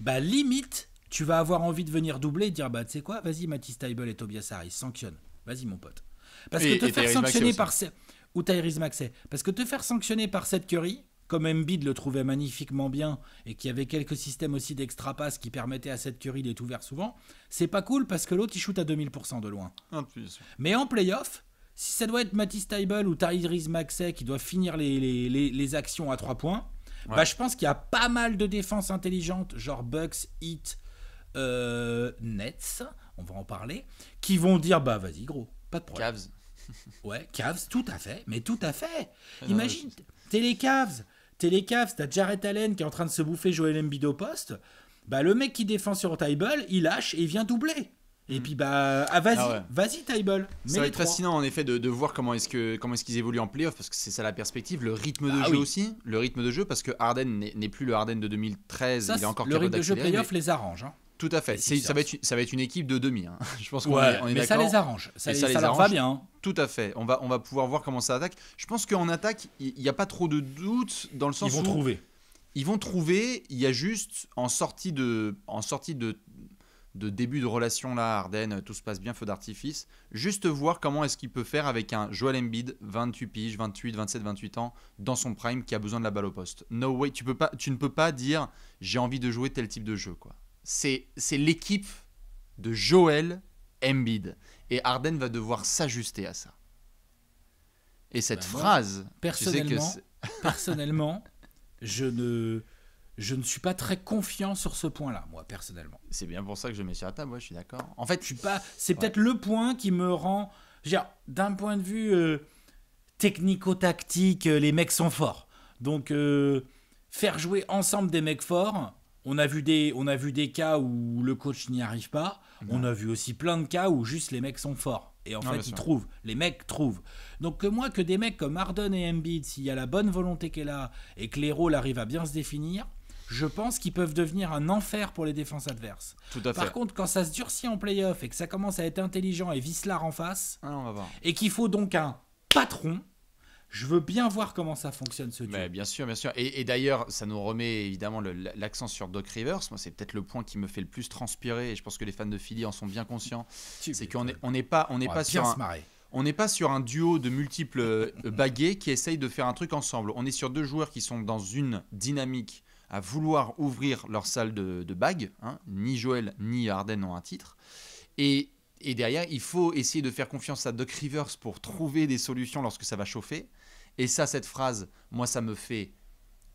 bah limite, tu vas avoir envie de venir doubler et dire bah tu sais quoi, vas-y Matisse Taibel et Tobias Harris, sanctionne. Vas-y mon pote. Parce que te faire sanctionner par ou Tyrese Maxey. Parce que te faire sanctionner par cette Curry, comme Embiid le trouvait magnifiquement bien et qu'il y avait quelques systèmes aussi d'extrapasse qui permettaient à cette Curry d'être ouvert souvent, c'est pas cool parce que l'autre il shoot à 2000% de loin. Ah, Mais en playoff, si ça doit être Matisse Table ou Tyrese Maxey qui doit finir les, les, actions à 3 points, bah, je pense qu'il y a pas mal de défenses intelligentes, genre Bucks, Heat, euh, Nets, on va en parler, qui vont dire bah vas-y gros, pas de problème. Ouais, Cavs, tout à fait, mais tout à fait. Ah, Imagine, t'es les Cavs, t'es les Cavs, t'as Jared Allen qui est en train de se bouffer Joel Embiid au poste. Bah le mec qui défend sur Tyball, il lâche et il vient doubler. Et hmm. puis bah ah, vas-y, ah vas-y Tyball. Ça va être fascinant en effet de, voir comment est-ce que comment est-ce qu'ils évoluent en playoff parce que c'est ça la perspective, le rythme de ah jeu aussi, le rythme de jeu parce que Harden n'est plus le Harden de 2013, il est encore le rythme de jeu playoff les arrange. Hein. Tout à fait. Ça va, être, ça va une équipe de demi. Hein. (laughs) Je pense qu'on est, Mais ça les arrange. Ça, arrange. va bien. Hein. Tout à fait. On va, pouvoir voir comment ça attaque. Je pense qu'en attaque, il n'y a pas trop de doute dans le sens ils vont trouver. Ils vont trouver. Il y a juste en sortie de, début de relation là, Arden, tout se passe bien, feu d'artifice. Juste voir comment est-ce qu'il peut faire avec un Joel Embiid, 28 piges, 28, 27, 28 ans, dans son prime, qui a besoin de la balle au poste. No way, tu, peux pas, tu ne peux pas dire j'ai envie de jouer tel type de jeu. quoi c'est l'équipe de Joël Embiid. Et Arden va devoir s'ajuster à ça. Et cette bah phrase, personnellement, (laughs) je ne suis pas très confiant sur ce point-là, moi personnellement. C'est bien pour ça que je mets sur la table, moi je suis d'accord. En fait, je pas. C'est peut-être le point qui me rend, d'un point de vue euh, technico-tactique, euh, les mecs sont forts. Donc euh, faire jouer ensemble des mecs forts, on a, vu des, on a vu des cas où le coach n'y arrive pas. On a vu aussi plein de cas où juste les mecs sont forts. Et en ah, fait, ils trouvent. Les mecs trouvent. Donc que moi, que des mecs comme Arden et Embiid, s'il y a la bonne volonté qu'elle a et que les rôles arrivent à bien se définir, je pense qu'ils peuvent devenir un enfer pour les défenses adverses. Tout à fait. Par contre, quand ça se durcit en playoff et que ça commence à être intelligent et vicelard en face, ah, et qu'il faut donc un patron, je veux bien voir comment ça fonctionne ce duo. bien sûr, bien sûr. Et, d'ailleurs, ça nous remet évidemment l'accent sur Doc Rivers. Moi, c'est peut-être le point qui me fait le plus transpirer. Et je pense que les fans de Philly en sont bien conscients. C'est qu'on n'est pas, on n'est pas sur. Un, on n'est pas sur un duo de multiples euh, (laughs) baguets qui essayent de faire un truc ensemble. On est sur deux joueurs qui sont dans une dynamique à vouloir ouvrir leur salle de, de bague. Hein. Ni Joel ni Harden ont un titre. Et, et, derrière, il faut essayer de faire confiance à Doc Rivers pour trouver des solutions lorsque ça va chauffer. Et ça, cette phrase, moi, ça me fait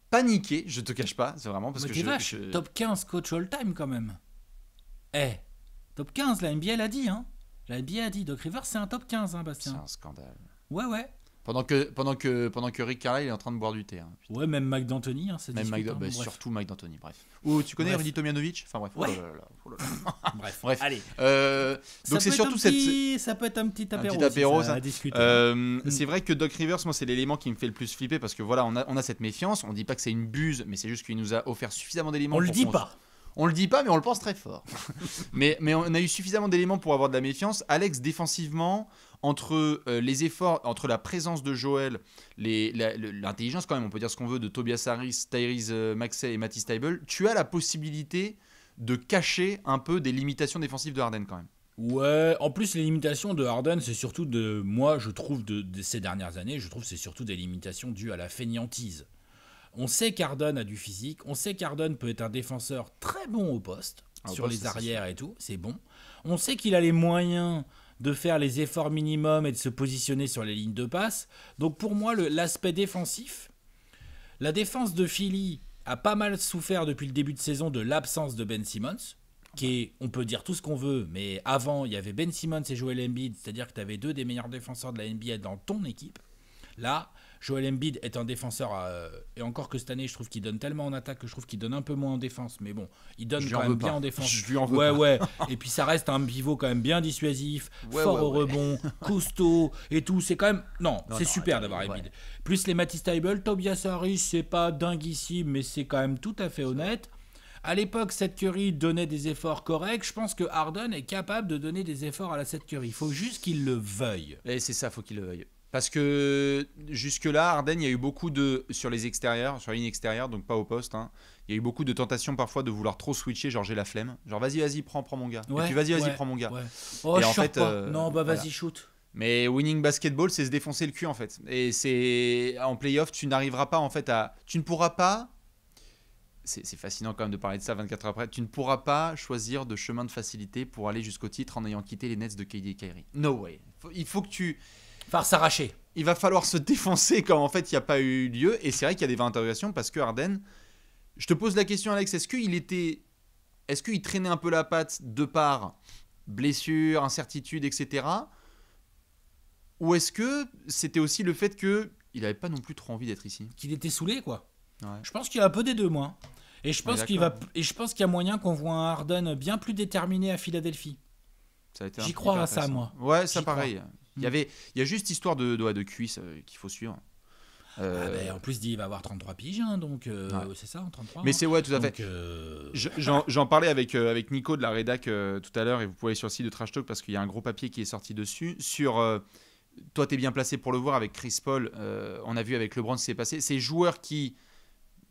paniquer, je te cache pas, c'est vraiment parce que je, vache, Top 15 coach all-time quand même. Eh, top 15, la NBA l'a dit, hein. La NBA a dit, Doc Rivers, c'est un top 15, hein, Bastien. C'est un scandale. Ouais, ouais. Pendant que, pendant, que, pendant que Rick Carlyle est en train de boire du thé. Hein. ouais, même Mac D'Antoni, hein, c'est même bah, hein, Surtout Mac D'Antoni, bref. Ou tu connais Rudy Tomjanovic Enfin oh oh (laughs) bref. bref. Allez. Euh, donc c'est surtout cette. Ça peut être un petit apéro. Un petit euh, mm. C'est vrai que Doc Rivers, moi, c'est l'élément qui me fait le plus flipper parce que voilà, on a, on a cette méfiance. On dit pas que c'est une buse, mais c'est juste qu'il nous a offert suffisamment d'éléments. On le dit pas. On le dit pas, mais on le pense très fort. (laughs) mais, mais on a eu suffisamment d'éléments pour avoir de la méfiance. Alex, défensivement, entre euh, les efforts, entre la présence de Joel, l'intelligence quand même, on peut dire ce qu'on veut, de Tobias Harris, Tyrese euh, Maxey et Matisse Table, tu as la possibilité de cacher un peu des limitations défensives de Harden quand même. Ouais, en plus les limitations de Harden, c'est surtout de moi, je trouve de, ces dernières années, je trouve c'est surtout des limitations dues à la fainéantise. On sait qu'Harden a du physique, on sait qu'Harden peut être un défenseur très bon au poste, ah, sur les arrières et tout, c'est bon. On sait qu'il a les moyens de faire les efforts minimums et de se positionner sur les lignes de passe. Donc pour moi, l'aspect défensif, la défense de Philly a pas mal souffert depuis le début de saison de l'absence de Ben Simmons, qui est, on peut dire tout ce qu'on veut, mais avant, il y avait Ben Simmons et Joel Embiid, c'est-à-dire que tu avais deux des meilleurs défenseurs de la NBA dans ton équipe. Là, Joel Embiid est un défenseur, euh, et encore que cette année, je trouve qu'il donne tellement en attaque que je trouve qu'il donne un peu moins en défense, mais bon, il donne quand même bien en défense. (laughs) Je en ouais, ouais. (laughs) et puis ça reste un pivot quand même bien dissuasif, fort au rebond, (laughs) costaud et tout. C'est quand même. Non, c'est super d'avoir Embiid. Plus les Matisse Table, Tobias Harris, c'est pas dinguissime, mais c'est quand même tout à fait honnête. À l'époque, cette curie donnait des efforts corrects. Je pense que Harden est capable de donner des efforts à la cette curie. Il faut juste qu'il le veuille. Et c'est ça, faut qu'il le veuille. Parce que jusque-là, Arden, il y a eu beaucoup de. Sur les extérieurs, sur la ligne extérieure, donc pas au poste, hein, il y a eu beaucoup de tentations parfois de vouloir trop switcher, genre j'ai la flemme. Genre vas-y, vas-y, prends, prends mon gars. et puis vas-y, vas-y, prends mon gars. Oh, en fait, euh, non, bah vas-y, shoot. Mais winning basketball, c'est se défoncer le cul en fait. Et c'est. En playoff, tu n'arriveras pas en fait à. Tu ne pourras pas. C'est fascinant quand même de parler de ça 24 heures après. Tu ne pourras pas choisir de chemin de facilité pour aller jusqu'au titre en ayant quitté les Nets de KD No way. il faut que tu s'arracher. Il va falloir se défoncer comme en fait il n'y a pas eu lieu. Et c'est vrai qu'il y a des vraies interrogations parce que Arden, je te pose la question, Alex, est-ce qu'il était. Est-ce qu'il traînait un peu la patte de par blessure, incertitude, etc. Ou est-ce que c'était aussi le fait que il n'avait pas non plus trop envie d'être ici Qu'il était saoulé, quoi. Je pense qu'il y a un peu des deux, moi. Et je pense qu'il va. Et je pense qu'il y a moyen qu'on voit un Harden bien plus déterminé à Philadelphie. J'y crois à ça, moi. Ouais, ça pareil. Il y mm. avait, il y a juste histoire de doigts de cuisse euh, qu'il faut suivre. Ah ben, euh, en plus, il va avoir 33 piges, hein, donc euh, c'est ça, 33. Mais hein. c'est ouais, tout à fait. J'en parlais avec, avec Nico de la rédac tout à l'heure, et vous pouvez aller sur le site de Trash Talk parce qu'il y a un gros papier qui est sorti dessus. Sur, toi, t'es bien placé pour le voir avec Chris Paul. on a vu avec LeBron ce qui s'est passé. Ces joueurs qui,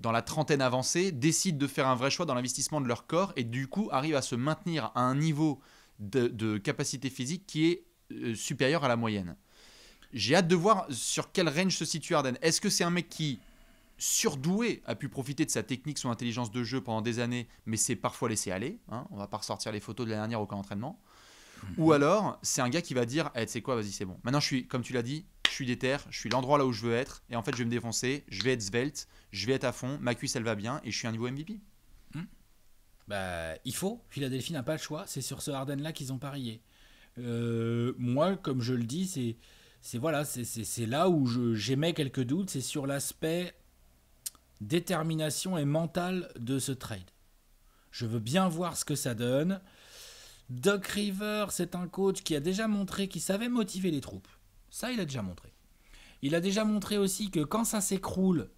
dans la trentaine avancée, décident de faire un vrai choix dans l'investissement de leur corps et du coup arrivent à se maintenir à un niveau de capacité physique qui est euh, supérieur à la moyenne. J'ai hâte de voir sur quel range se situe Arden. Est-ce que c'est un mec qui, surdoué, a pu profiter de sa technique, son intelligence de jeu pendant des années, mais s'est parfois laissé aller hein, On va pas ressortir les photos de la dernière au camp d'entraînement. Mhm. Ou alors, c'est un gars qui va dire hey, eh, Tu quoi, vas-y, c'est bon. Maintenant, je suis, comme tu l'as dit, je suis déter, je suis l'endroit là où je veux être, et en fait, je vais me défoncer, je vais être svelte, je vais être à fond, ma cuisse, elle va bien, et je suis un niveau MVP. Hmm. Bah, il faut. Philadelphie n'a pas le choix. C'est sur ce Harden là qu'ils ont parié. Euh, moi, comme je le dis, c'est voilà, c'est là où j'émets quelques doutes, c'est sur l'aspect détermination et mental de ce trade. Je veux bien voir ce que ça donne. Doc River, c'est un coach qui a déjà montré qu'il savait motiver les troupes. Ça, il a déjà montré. Il a déjà montré aussi que quand ça s'écroule,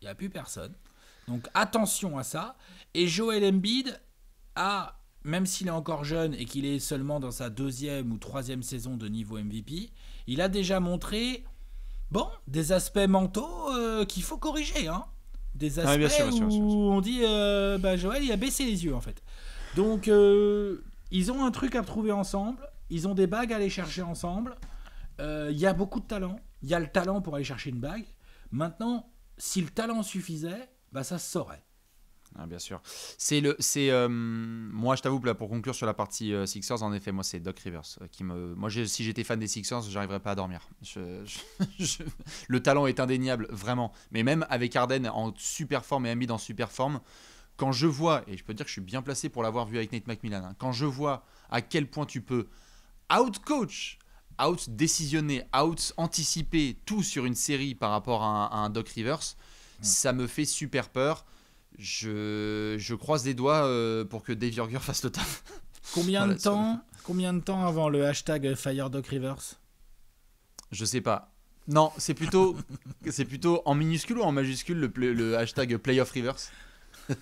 il n'y a plus personne. Donc attention à ça. Et Joel Embiid a même s'il est encore jeune et qu'il est seulement dans sa deuxième ou troisième saison de niveau MVP, il a déjà montré, bon, des aspects mentaux euh, qu'il faut corriger. Hein des aspects où on dit, euh, bah, Joël, il a baissé les yeux en fait. Donc, euh, ils ont un truc à trouver ensemble, ils ont des bagues à aller chercher ensemble. Il y a beaucoup de talent, il y a le talent pour aller chercher une bague. Maintenant, si le talent suffisait, bah, ça se saurait. Hein, bien sûr. C'est le, c'est euh, moi, je t'avoue pour conclure sur la partie euh, Sixers, en effet, moi c'est Doc Rivers euh, qui me, moi si j'étais fan des Sixers, j'arriverais pas à dormir. (laughs) Le talent est indéniable, vraiment. Mais même avec Arden en super forme et Embiid en super forme, quand je vois et je peux dire que je suis bien placé pour l'avoir vu avec Nate McMillan, hein, quand je vois à quel point tu peux out coach, out décisionner, out anticiper tout sur une série par rapport à un, Doc Rivers, mm. ça me fait super peur je, croise des doigts euh, pour que Dave Yorger fasse le taf. Combien, de temps, combien de temps avant le hashtag Rivers Je sais pas. Non, c'est plutôt, (laughs) c'est plutôt en minuscule ou en majuscule le, le hashtag Playoff Rivers (laughs) ouais,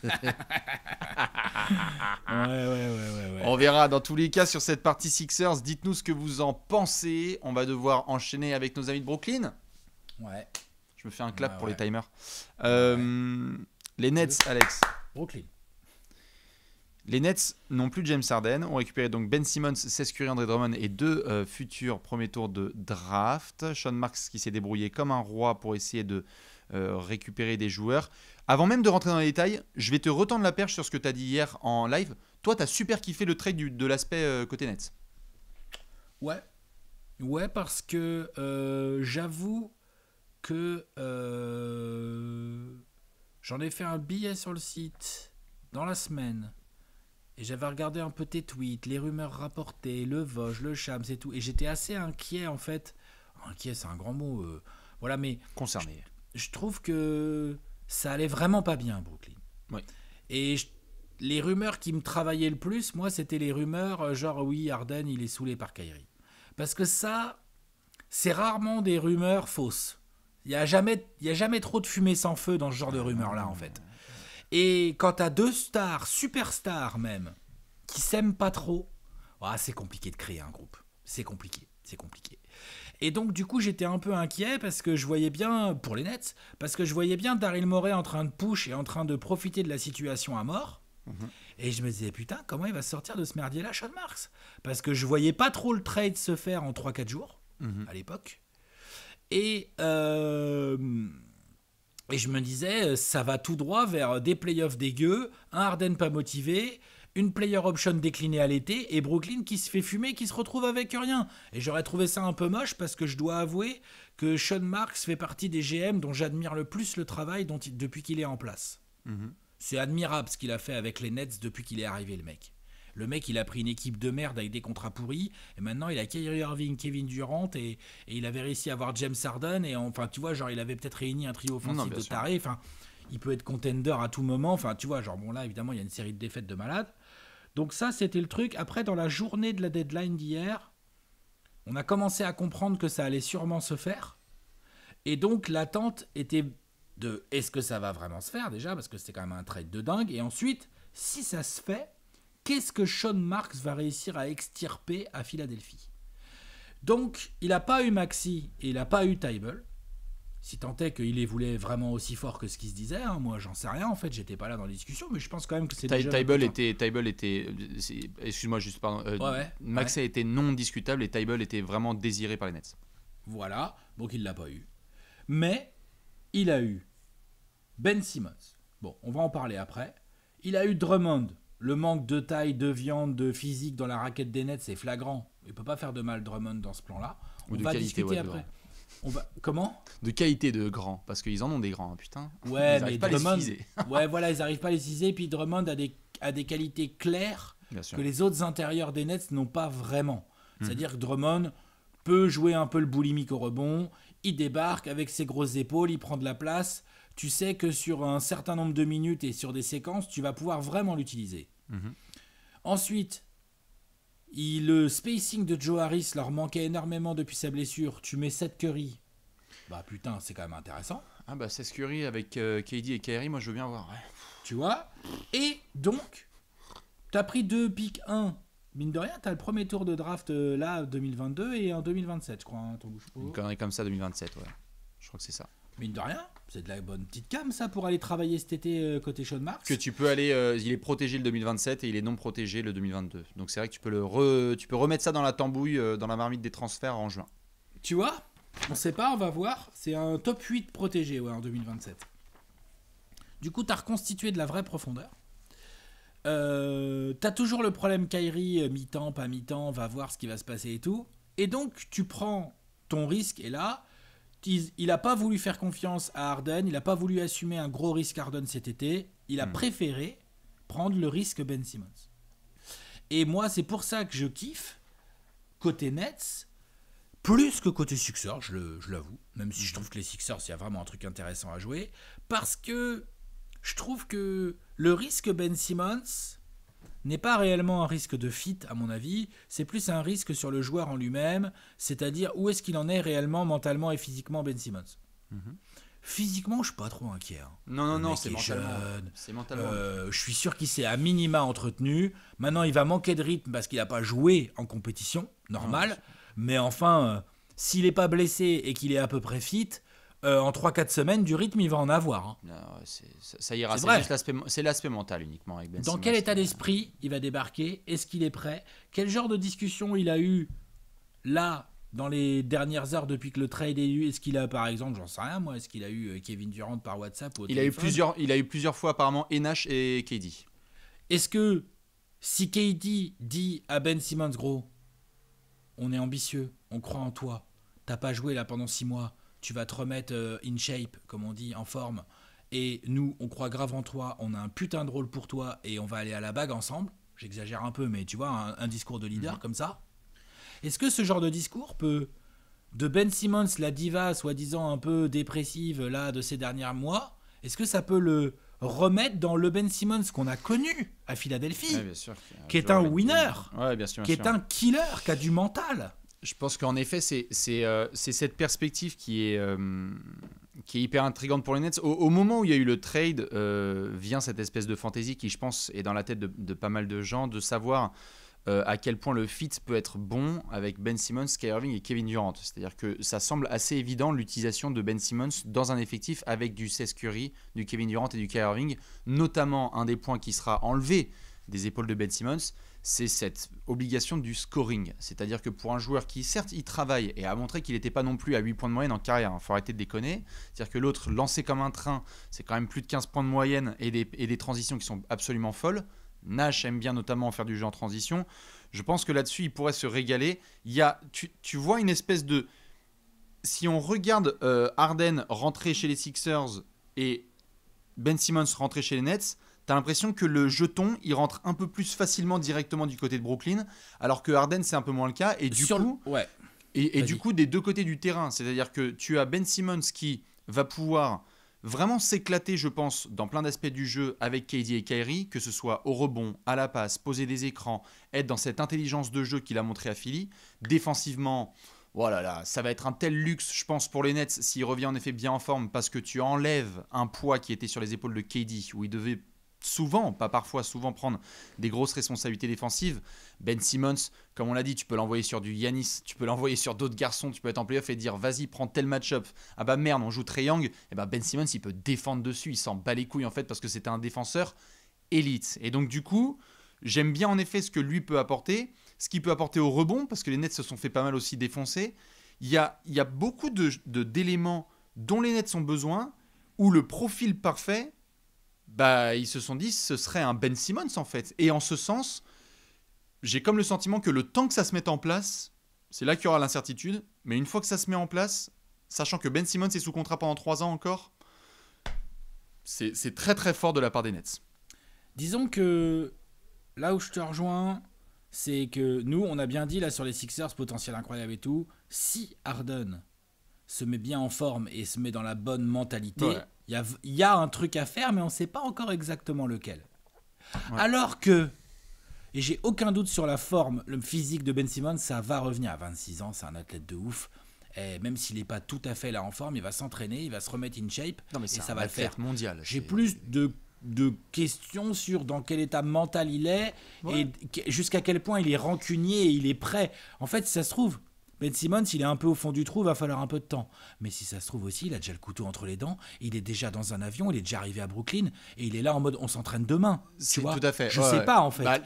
ouais, ouais, On verra dans tous les cas sur cette partie Sixers. Dites-nous ce que vous en pensez. On va devoir enchaîner avec nos amis de Brooklyn. Ouais. Je me fais un clap pour les timers. Euh, les Nets, Alex. Brooklyn. Les Nets n'ont plus James Harden, ont récupéré donc Ben Simmons, Cesc André Drummond et deux euh, futurs premiers tours de draft. Sean Marks qui s'est débrouillé comme un roi pour essayer de euh, récupérer des joueurs. Avant même de rentrer dans les détails, je vais te retendre la perche sur ce que tu as dit hier en live. Toi, tu as super kiffé le trait de l'aspect euh, côté Nets. Ouais. Ouais, parce que j'avoue que J'en ai fait un billet sur le site dans la semaine. Et j'avais regardé un peu tes tweets, les rumeurs rapportées, le Vosges, le Chams et tout. Et j'étais assez inquiet en fait. Inquiet, c'est un grand mot. Euh. voilà, mais. Concerné. Je, trouve que ça allait vraiment pas bien Brooklyn. Oui. Et les rumeurs qui me travaillaient le plus, moi, c'était les rumeurs euh, genre oui, Arden, il est saoulé par Kyrie. Parce que ça, c'est rarement des rumeurs fausses. Il n'y a, jamais, y a jamais trop de fumée sans feu dans ce genre de rumeur-là, en fait. Et quand t'as deux stars, superstars même, qui s'aiment pas trop, ah, c'est compliqué de créer un groupe. C'est compliqué, c'est compliqué. Et donc du coup j'étais un peu inquiet parce que je voyais bien, pour les Nets, parce que je voyais bien Daryl Morey en train de push et en train de profiter de la situation à mort. Mhm. Et je me disais putain comment il va sortir de ce merdier là Sean Marks Parce que je voyais pas trop le trade se faire en 3-4 jours mhm. à l'époque. Et, euh, et je me disais, euh, ça va tout droit vers des playoffs dégueux, un Harden pas motivé, une player option déclinée à l'été et Brooklyn qui se fait fumer, qui se retrouve avec rien. Et j'aurais trouvé ça un peu moche parce que je dois avouer que Sean Marks fait partie des GM dont j'admire le plus le travail depuis qu'il est en place. Mhm. C'est admirable ce qu'il a fait avec les Nets depuis qu'il est arrivé, le mec. Le mec, il a pris une équipe de merde avec des contrats pourris, et maintenant il a Kyrie Irving, Kevin Durant, et, il avait réussi à avoir James Harden, et enfin, tu vois, genre, il avait peut-être réuni un trio offensif de taré, enfin, il peut être contender à tout moment, enfin, tu vois, genre, bon, là, évidemment, il y a une série de défaites de malades. Donc, ça, c'était le truc. Après, dans la journée de la deadline d'hier, on a commencé à comprendre que ça allait sûrement se faire. Et donc l'attente était de est-ce que ça va vraiment se faire déjà Parce que c'était quand même un trade de dingue. Et ensuite, si ça se fait, qu'est-ce que Sean Marks va réussir à extirper à Philadelphie Donc, il n'a pas eu Maxi et il n'a pas eu Table. Si tant est qu'il les voulait vraiment aussi fort que ce qui se disait, hein, moi j'en sais rien en fait, j'étais pas là dans les discussions, mais je pense quand même que c'est Table était, Table était, excuse-moi juste pardon, euh, Maxi a été non discutable et Table était vraiment désiré par les Nets. Voilà, donc il l'a pas eu. Mais il a eu Ben Simmons. Bon, on va en parler après. Il a eu Drummond, le manque de taille, de viande, de physique dans la raquette des nets, c'est flagrant. Il ne peut pas faire de mal Drummond dans ce plan-là. On va discuter après. Comment De qualité de grand, parce qu'ils en ont des grands, hein, putain. Ouais, ils mais pas Drummond... les (laughs) ouais, voilà, ils n'arrivent pas à les ciser. Puis Drummond a des, des qualités claires que les autres intérieurs des Nets n'ont pas vraiment. Mhm. C'est-à-dire que Drummond peut jouer un peu le boulimique au rebond. Il débarque avec ses grosses épaules, il prend de la place. Tu sais que sur un certain nombre de minutes et sur des séquences, tu vas pouvoir vraiment l'utiliser. Mhm. Ensuite, il, le spacing de Joe Harris leur manquait énormément depuis sa blessure. Tu mets 7 Curry. Bah putain, c'est quand même intéressant. Ah bah 16 Curry avec euh, KD et Kyrie, moi je veux bien voir. Tu vois Et donc, t'as pris deux pics 1. Mine de rien, t'as le premier tour de draft euh, là, 2022 et en 2027, je crois, hein, Une connerie comme ça, 2027, ouais. Je crois que c'est ça mine de rien, c'est de la bonne petite cam ça pour aller travailler cet été euh, côté Sean Marks. Que tu peux aller, euh, il est protégé le 2027 et il est non protégé le 2022. Donc c'est vrai que tu peux, le tu peux remettre ça dans la tambouille, euh, dans la marmite des transferts en juin. Tu vois On sait pas, on va voir. C'est un top 8 protégé en 2027. Du coup, tu as reconstitué de la vraie profondeur. Tu as toujours le problème Kyrie, mi-temps, pas mi-temps, va voir ce qui va se passer et tout. Et donc tu prends ton risque et là il n'a pas voulu faire confiance à Arden, il n'a pas voulu assumer un gros risque Harden cet été, il a hmm. préféré prendre le risque Ben Simmons. Et moi, c'est pour ça que je kiffe, côté Nets, plus que côté Sixers, je l'avoue, même si je hmm. trouve que les Sixers, il y a vraiment un truc intéressant à jouer, parce que je trouve que le risque Ben Simmons, n'est pas réellement un risque de fit, à mon avis, c'est plus un risque sur le joueur en lui-même, c'est-à-dire où est-ce qu'il en est réellement mentalement et physiquement Ben Simmons. Mhm. Physiquement, je suis pas trop inquiet. Hein. Non, non, non, c'est mentalement. Euh, je suis sûr qu'il s'est à minima entretenu. Maintenant, il va manquer de rythme parce qu'il n'a pas joué en compétition, normal. mais enfin, euh, s'il n'est pas blessé et qu'il est à peu près fit, euh, en 3-4 semaines, du rythme, il va en avoir. Hein. ça, ira, c'est l'aspect mental uniquement. Avec ben Dans quel état d'esprit il va débarquer Est-ce qu'il est prêt Quel genre de discussion il a eu là dans les dernières heures depuis que le trade est eu Est-ce qu'il a, par exemple, j'en sais rien moi, est-ce qu'il a eu euh, Kevin Durant par WhatsApp au il a eu plusieurs, Il a eu plusieurs fois apparemment Enash et KD. Est-ce que si KD dit à Ben Simmons, gros, on est ambitieux, on croit en toi, t'as pas joué là pendant six mois, tu vas te remettre euh, in shape, comme on dit, en forme, et nous, on croit grave en toi, on a un putain de rôle pour toi, et on va aller à la bague ensemble. J'exagère un peu, mais tu vois, un, discours de leader mhm. comme ça. Est-ce que ce genre de discours peut, de Ben Simmons, la diva soi-disant un peu dépressive là de ces derniers mois, est-ce que ça peut le remettre dans le Ben Simmons qu'on a connu à Philadelphie, qui est un winner, bien sûr, qui est un killer, qui a du mental je pense qu'en effet, c'est euh, cette perspective qui est, euh, qui est hyper intrigante pour les Nets. Au, moment où il y a eu le trade, euh, vient cette espèce de fantaisie qui, je pense, est dans la tête de, pas mal de gens, de savoir à quel point le fit peut être bon avec Ben Simmons, Kyrie Irving et Kevin Durant. C'est-à-dire que ça semble assez évident l'utilisation de Ben Simmons dans un effectif avec du Seth Curry, du Kevin Durant et du Kyrie Irving, notamment un des points qui sera enlevé des épaules de Ben Simmons, c'est cette obligation du scoring. C'est-à-dire que pour un joueur qui, certes, il travaille et a montré qu'il n'était pas non plus à 8 points de moyenne en carrière, il hein, faut arrêter de déconner. C'est-à-dire que l'autre, lancé comme un train, c'est quand même plus de 15 points de moyenne et des, transitions qui sont absolument folles. Nash aime bien notamment faire du jeu en transition. Je pense que là-dessus, il pourrait se régaler. Il y tu, vois une espèce de... Si on regarde euh, Arden rentrer chez les Sixers et Ben Simmons rentrer chez les Nets, T'as l'impression que le jeton, il rentre un peu plus facilement directement du côté de Brooklyn, alors que Harden, c'est un peu moins le cas. Et du coup, ouais. et, du coup, des deux côtés du terrain, c'est-à-dire que tu as Ben Simmons qui va pouvoir vraiment s'éclater, je pense, dans plein d'aspects du jeu avec KD et Kyrie, que ce soit au rebond, à la passe, poser des écrans, être dans cette intelligence de jeu qu'il a montré à Philly. Défensivement, voilà, oh là, ça va être un tel luxe, je pense, pour les Nets s'il revient en effet bien en forme, parce que tu enlèves un poids qui était sur les épaules de KD, où il devait souvent, pas parfois, souvent prendre des grosses responsabilités défensives. Ben Simmons, comme on l'a dit, tu peux l'envoyer sur du Yanis, tu peux l'envoyer sur d'autres garçons, tu peux être en playoff et dire vas-y, prends tel match-up. Ah bah merde, on joue Trey Young. Et eh ben bah, Ben Simmons, il peut défendre dessus, il s'en bat les couilles en fait parce que c'était un défenseur élite. Et donc du coup, j'aime bien en effet ce que lui peut apporter, ce qu'il peut apporter au rebond parce que les Nets se sont fait pas mal aussi défoncer. Il y a, il y beaucoup d'éléments de, d'éléments dont les Nets ont besoin où le profil parfait bah, ils se sont dit ce serait un Ben Simmons en fait. Et en ce sens, j'ai comme le sentiment que le temps que ça se mette en place, c'est là qu'il y aura l'incertitude. Mais une fois que ça se met en place, sachant que Ben Simmons est sous contrat pendant trois ans encore, c'est très très fort de la part des Nets. Disons que là où je te rejoins, c'est que nous, on a bien dit là sur les Sixers, potentiel incroyable et tout, si Harden se met bien en forme et se met dans la bonne mentalité, il y, a, un truc à faire, mais on ne sait pas encore exactement lequel. Alors que, et j'ai aucun doute sur la forme, le physique de Ben Simmons, ça va revenir. À 26 ans, c'est un athlète de ouf. Et même s'il n'est pas tout à fait là en forme, il va s'entraîner, il va se remettre in shape. mais et ça va le faire. mondial. J'ai plus de, questions sur dans quel état mental il est et jusqu'à quel point il est rancunier et il est prêt. En fait, ça se trouve, ben Simmons, il est un peu au fond du trou, va falloir un peu de temps. Mais si ça se trouve aussi, il a déjà le couteau entre les dents, il est déjà dans un avion, il est déjà arrivé à Brooklyn, et il est là en mode on s'entraîne demain. C'est tout à fait. Je ne sais pas en fait. Bah,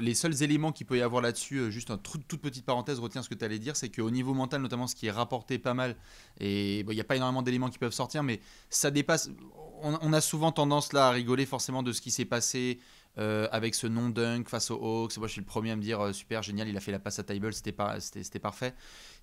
les, seuls éléments qu'il peut y avoir là-dessus, euh, juste une toute, petite parenthèse, retiens ce que tu allais dire, c'est qu'au niveau mental, notamment ce qui est rapporté pas mal, et il y n'y a pas énormément d'éléments qui peuvent sortir, mais ça dépasse. On, on a souvent tendance là à rigoler forcément de ce qui s'est passé euh, avec ce non-dunk face aux Hawks. Moi, je suis le premier à me dire euh, super, génial, il a fait la passe à Table, c'était parfait.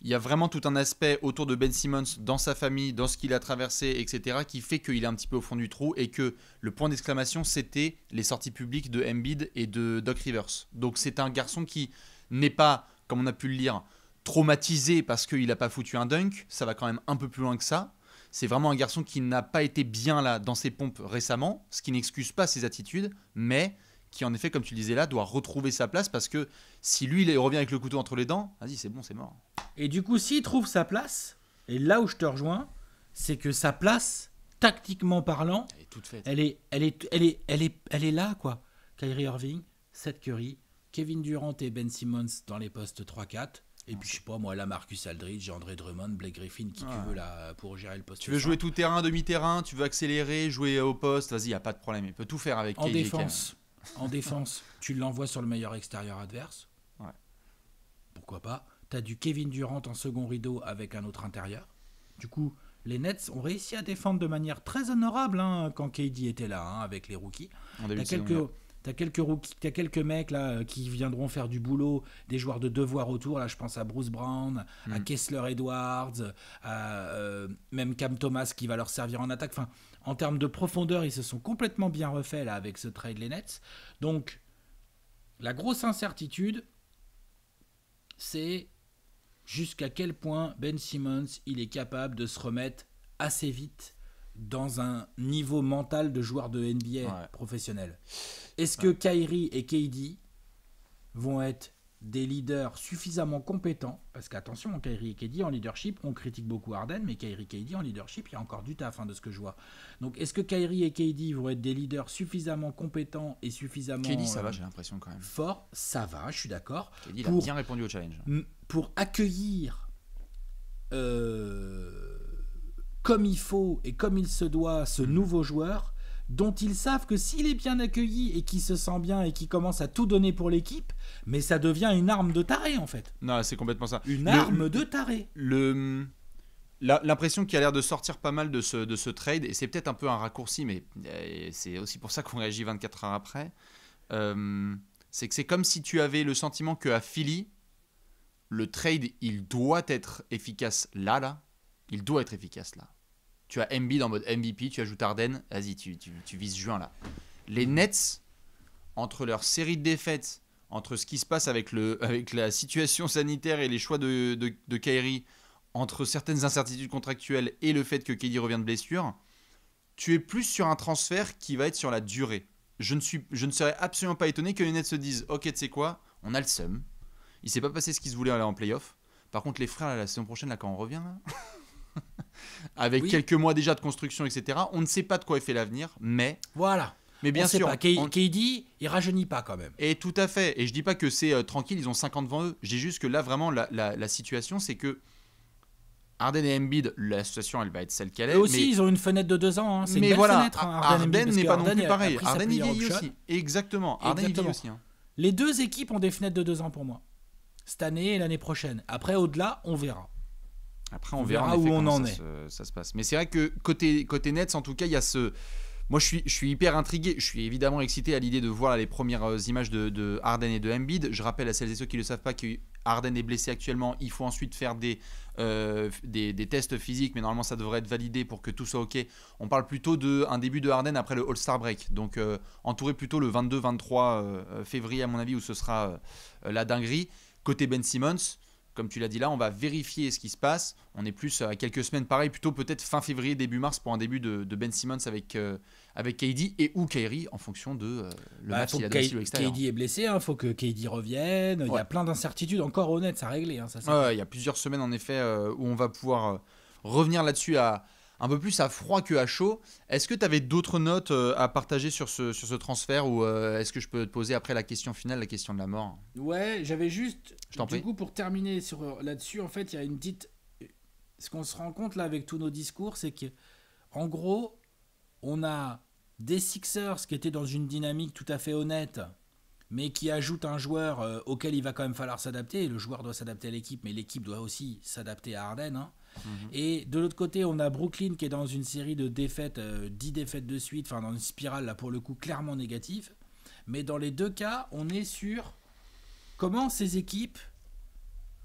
Il y a vraiment tout un aspect autour de Ben Simmons, dans sa famille, dans ce qu'il a traversé, etc., qui fait qu'il est un petit peu au fond du trou et que le point d'exclamation, c'était les sorties publiques de Embiid et de Doc Rivers. Donc, c'est un garçon qui n'est pas, comme on a pu le lire, traumatisé parce qu'il n'a pas foutu un dunk, ça va quand même un peu plus loin que ça, c'est vraiment un garçon qui n'a pas été bien là dans ses pompes récemment, ce qui n'excuse pas ses attitudes, mais qui en effet, comme tu le disais là, doit retrouver sa place parce que si lui il revient avec le couteau entre les dents, vas-y c'est bon, c'est mort. Et du coup, s'il trouve sa place, et là où je te rejoins, c'est que sa place, tactiquement parlant, elle est Elle est, elle est, elle est, elle est là quoi. Kyrie Irving, Seth Curry, Kevin Durant et Ben Simmons dans les postes 3-4. Et puis, je sais pas, moi, là, Marcus Aldridge, André Drummond, Blake Griffin, qui tu veux là pour gérer le poste. Tu veux jouer tout terrain, demi-terrain, tu veux accélérer, jouer au poste, vas-y, y a pas de problème, il peut tout faire avec En défense, en défense, tu l'envoies sur le meilleur extérieur adverse. Ouais. Pourquoi pas Tu as du Kevin Durant en second rideau avec un autre intérieur. Du coup, les Nets ont réussi à défendre de manière très honorable hein, quand KD était là hein, avec les rookies. On a quelques T'as quelques, a quelques mecs là euh, qui viendront faire du boulot, des joueurs de devoir autour. Là, je pense à Bruce Brown, à hmm. Kessler Edwards, à euh, même Cam Thomas qui va leur servir en attaque. Enfin, en termes de profondeur, ils se sont complètement bien refaits là avec ce trade les Nets. Donc, la grosse incertitude, c'est jusqu'à quel point Ben Simmons il est capable de se remettre assez vite dans un niveau mental de joueur de NBA professionnel. Est-ce que Kyrie et KD vont être des leaders suffisamment compétents Parce qu'attention, Kyrie et KD en leadership, on critique beaucoup Harden, mais Kyrie et KD en leadership, il y a encore du taf hein, de ce que je vois. Donc est-ce que Kyrie et KD vont être des leaders suffisamment compétents et suffisamment KD, ça euh, va, j'ai l'impression quand même. Fort, ça va, je suis d'accord. KD a bien répondu au challenge. Pour accueillir euh, comme il faut et comme il se doit ce nouveau joueur dont ils savent que s'il est bien accueilli et qu'il se sent bien et qu'il commence à tout donner pour l'équipe, mais ça devient une arme de taré en fait. Non, c'est complètement ça. Une arme de taré. Le L'impression qui a l'air de sortir pas mal de ce, de ce trade, et c'est peut-être un peu un raccourci, mais euh, c'est aussi pour ça qu'on réagit 24 heures après, euh, c'est que c'est comme si tu avais le sentiment qu'à Philly, le trade, il doit être efficace là, là. Il doit être efficace là. Tu as Embiid en mode MVP, tu ajoutes Arden, vas-y, tu, vises juin là. Les Nets, entre leur série de défaites, entre ce qui se passe avec, le, (laughs) avec la situation sanitaire et les choix de, de, Kyrie, entre certaines incertitudes contractuelles et le fait que Kelly revient de blessure, tu es plus sur un transfert qui va être sur la durée. Je ne, suis, je ne serais absolument pas étonné que les Nets se disent Ok, tu sais quoi, on a le sum. » Il s'est pas passé ce qu'ils se voulait aller en playoff. Par contre, les frères, la saison prochaine, là, quand on revient, (laughs) avec quelques mois déjà de construction, etc. On ne sait pas de quoi est fait l'avenir, mais. Voilà. Mais bien sûr. Sait KD, il rajeunit pas quand même. Et tout à fait. Et je dis pas que c'est euh, tranquille, ils ont 50 devant eux. J'ai juste que là, vraiment, la, situation, c'est que. Arden et Embiid, la situation elle va être celle qu'elle est. Et aussi, ils ont une fenêtre de deux ans. Hein. C'est mais une voilà, hein, Arden n'est pas non plus pareil. Arden il vieillit aussi. Exactement. aussi. Hein. Les deux équipes ont des fenêtres de deux ans pour moi. Cette année et l'année prochaine. Après, au-delà, on verra. Après, on, verra, où on en est. passe. Mais c'est vrai que côté, côté Nets, en tout cas, il y a ce. Moi, je suis, je suis hyper intrigué. Je suis évidemment excité à l'idée de voir les premières euh, images de, Harden et de Embiid. Je rappelle à celles et ceux qui ne le savent pas que Harden est blessé actuellement. Il faut ensuite faire euh, des, des, tests physiques, mais normalement, ça devrait être validé pour que tout soit OK. On parle plutôt d'un début de Harden après le All-Star Break. Donc, euh, entouré plutôt le 22-23 février, à mon avis, où ce sera la dinguerie. Côté Ben Simmons comme tu l'as dit là, on va vérifier ce qui se passe. On est plus à quelques semaines, pareil, plutôt peut-être fin février, début mars pour un début de, Ben Simmons avec, euh, avec KD et ou Kyrie en fonction de euh, le bah, match qu'il a est blessé, il hein. faut que KD revienne. Il y a plein d'incertitudes encore honnête, à régler. ça, hein, ouais, il y a plusieurs semaines en effet euh, où on va pouvoir revenir là-dessus à, un peu plus à froid que à chaud. Est-ce que tu avais d'autres notes euh, à partager sur ce, sur ce transfert ou euh, est-ce que je peux te poser après la question finale, la question de la mort Ouais, j'avais juste. Je t'en prie. coup, pour terminer sur euh, là-dessus, en fait, il y a une petite. Ce qu'on se rend compte là avec tous nos discours, c'est que, en gros, on a des Sixers qui étaient dans une dynamique tout à fait honnête, mais qui ajoutent un joueur auquel il va quand même falloir s'adapter. Le joueur doit s'adapter à l'équipe, mais l'équipe doit aussi s'adapter à Arden. Hein. Mhm. Et de l'autre côté, on a Brooklyn qui est dans une série de défaites, 10 euh, défaites de suite, enfin dans une spirale là pour le coup clairement négative. Mais dans les deux cas, on est sur comment ces équipes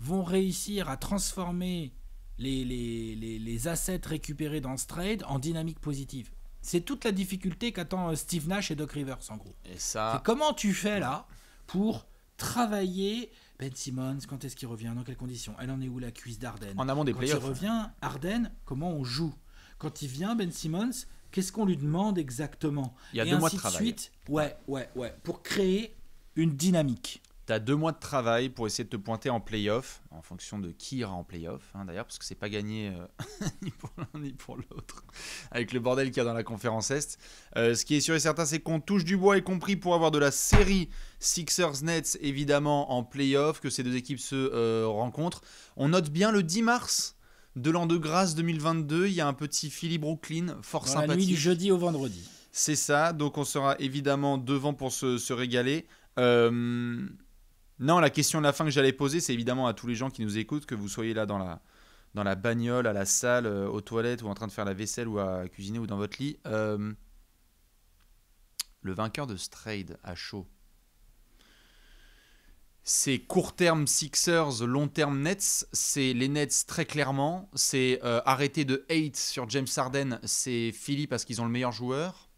vont réussir à transformer les, les, les, les assets récupérés dans ce trade en dynamique positive. C'est toute la difficulté qu'attend euh, Steve Nash et Doc Rivers en gros. Et ça... Comment tu fais là pour travailler ben Simmons, quand est-ce qu'il revient, dans quelles conditions Elle en est où la cuisse d'Ardenne En amont des Quand il revient, Arden, comment on joue Quand il vient, Ben Simmons, qu'est-ce qu'on lui demande exactement Il y a deux mois de travail. Suite. Ouais, ouais, ouais. Pour créer une dynamique deux mois de travail pour essayer de te pointer en playoff, en fonction de qui ira en playoff, hein, d'ailleurs, parce que c'est pas gagné euh, (laughs) ni pour l'un ni pour l'autre, avec le bordel qu'il y a dans la conférence Est. Euh, ce qui est sûr et certain, c'est qu'on touche du bois, y compris pour avoir de la série Sixers-Nets, évidemment, en playoff, que ces deux équipes se euh, rencontrent. On note bien le 10 mars de l'an de grâce 2022, il y a un petit Philly Brooklyn, fort sympathique. La nuit du jeudi au vendredi. C'est ça, donc on sera évidemment devant pour se, se régaler. Euh, non, la question de la fin que j'allais poser, c'est évidemment à tous les gens qui nous écoutent, que vous soyez là dans la, dans la bagnole, à la salle, euh, aux toilettes, ou en train de faire la vaisselle, ou à cuisiner, ou dans votre lit. Euh, le vainqueur de Strade à chaud, c'est court terme Sixers, long terme Nets. C'est les Nets très clairement. C'est euh, arrêté arrêter de hate sur James Harden. C'est Philly parce qu'ils ont le meilleur joueur.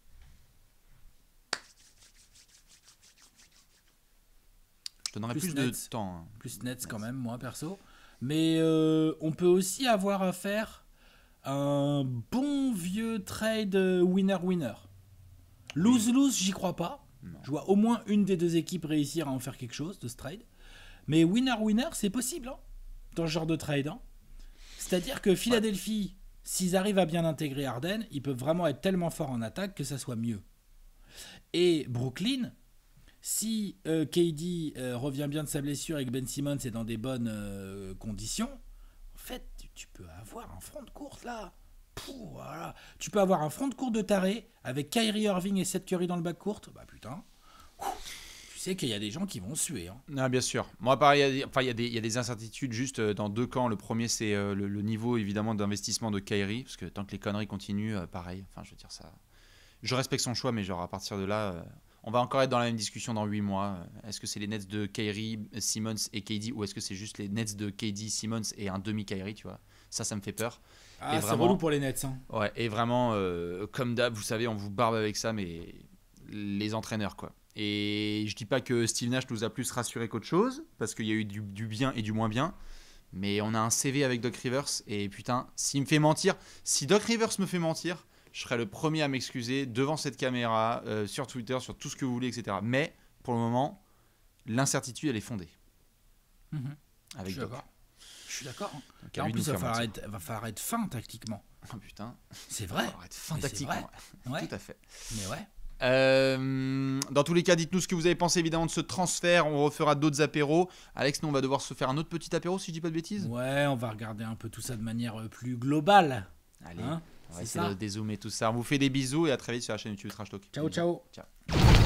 plus, plus de temps. Hein. Plus nets, quand même, moi perso. Mais euh, on peut aussi avoir affaire à un bon vieux trade winner-winner. Lose-lose, j'y crois pas. Je vois au moins une des deux équipes réussir à en faire quelque chose de ce trade. Mais winner-winner, c'est possible hein, dans ce genre de trade. Hein. C'est-à-dire que Philadelphie, s'ils arrivent à bien intégrer Arden, ils peuvent vraiment être tellement forts en attaque que ça soit mieux. Et Brooklyn, si euh, KD euh, revient bien de sa blessure et que Ben Simmons est dans des bonnes euh, conditions, en fait, tu peux avoir un front de courte, là. Tu peux avoir un front de courte de taré avec Kyrie Irving et Seth Curry dans le back courte. Bah putain. tu sais qu'il y a des gens qui vont suer. Hein. Ah, bien sûr. Moi, pareil, il enfin, il, des, incertitudes juste dans deux camps. Le premier, c'est le, niveau évidemment d'investissement de Kyrie, parce que tant que les conneries continuent, pareil. Enfin, je veux dire ça. Je respecte son choix, mais genre à partir de là, on va encore être dans la même discussion dans 8 mois. Est-ce que c'est les Nets de Kyrie, euh, Simmons et KD ou est-ce que c'est juste les Nets de KD, Simmons et un demi-Kyrie, tu vois Ça, ça me fait peur. Ah, c'est relou pour les Nets. Hein. Ouais, et vraiment, euh, comme d'hab, vous savez, on vous barbe avec ça, mais les entraîneurs, quoi. Et je dis pas que Steve Nash nous a plus rassuré qu'autre chose, parce qu'il y a eu du, du, bien et du moins bien. Mais on a un CV avec Doc Rivers, et putain, s'il me fait mentir, si Doc Rivers me fait mentir, je serai le premier à m'excuser devant cette caméra, euh, sur Twitter, sur tout ce que vous voulez, etc. Mais pour le moment, l'incertitude, elle est fondée. Mhm. je, suis je suis d'accord. Hein. En plus, il va falloir, être, fin tactiquement. (laughs) Oh, putain. C'est vrai. Il va falloir être fin tactiquement. Tout à fait. Mais ouais. Euh, dans tous les cas, dites-nous ce que vous avez pensé évidemment de ce transfert. On refera d'autres apéros. Alex, nous on va devoir se faire un autre petit apéro si je dis pas de bêtises. Ouais, on va regarder un peu tout ça de manière euh, plus globale. Allez. Hein on va essayer de dézoomer tout ça. On vous fait des bisous et à très vite sur la chaîne YouTube Trash Talk. Ciao, ciao. Ciao.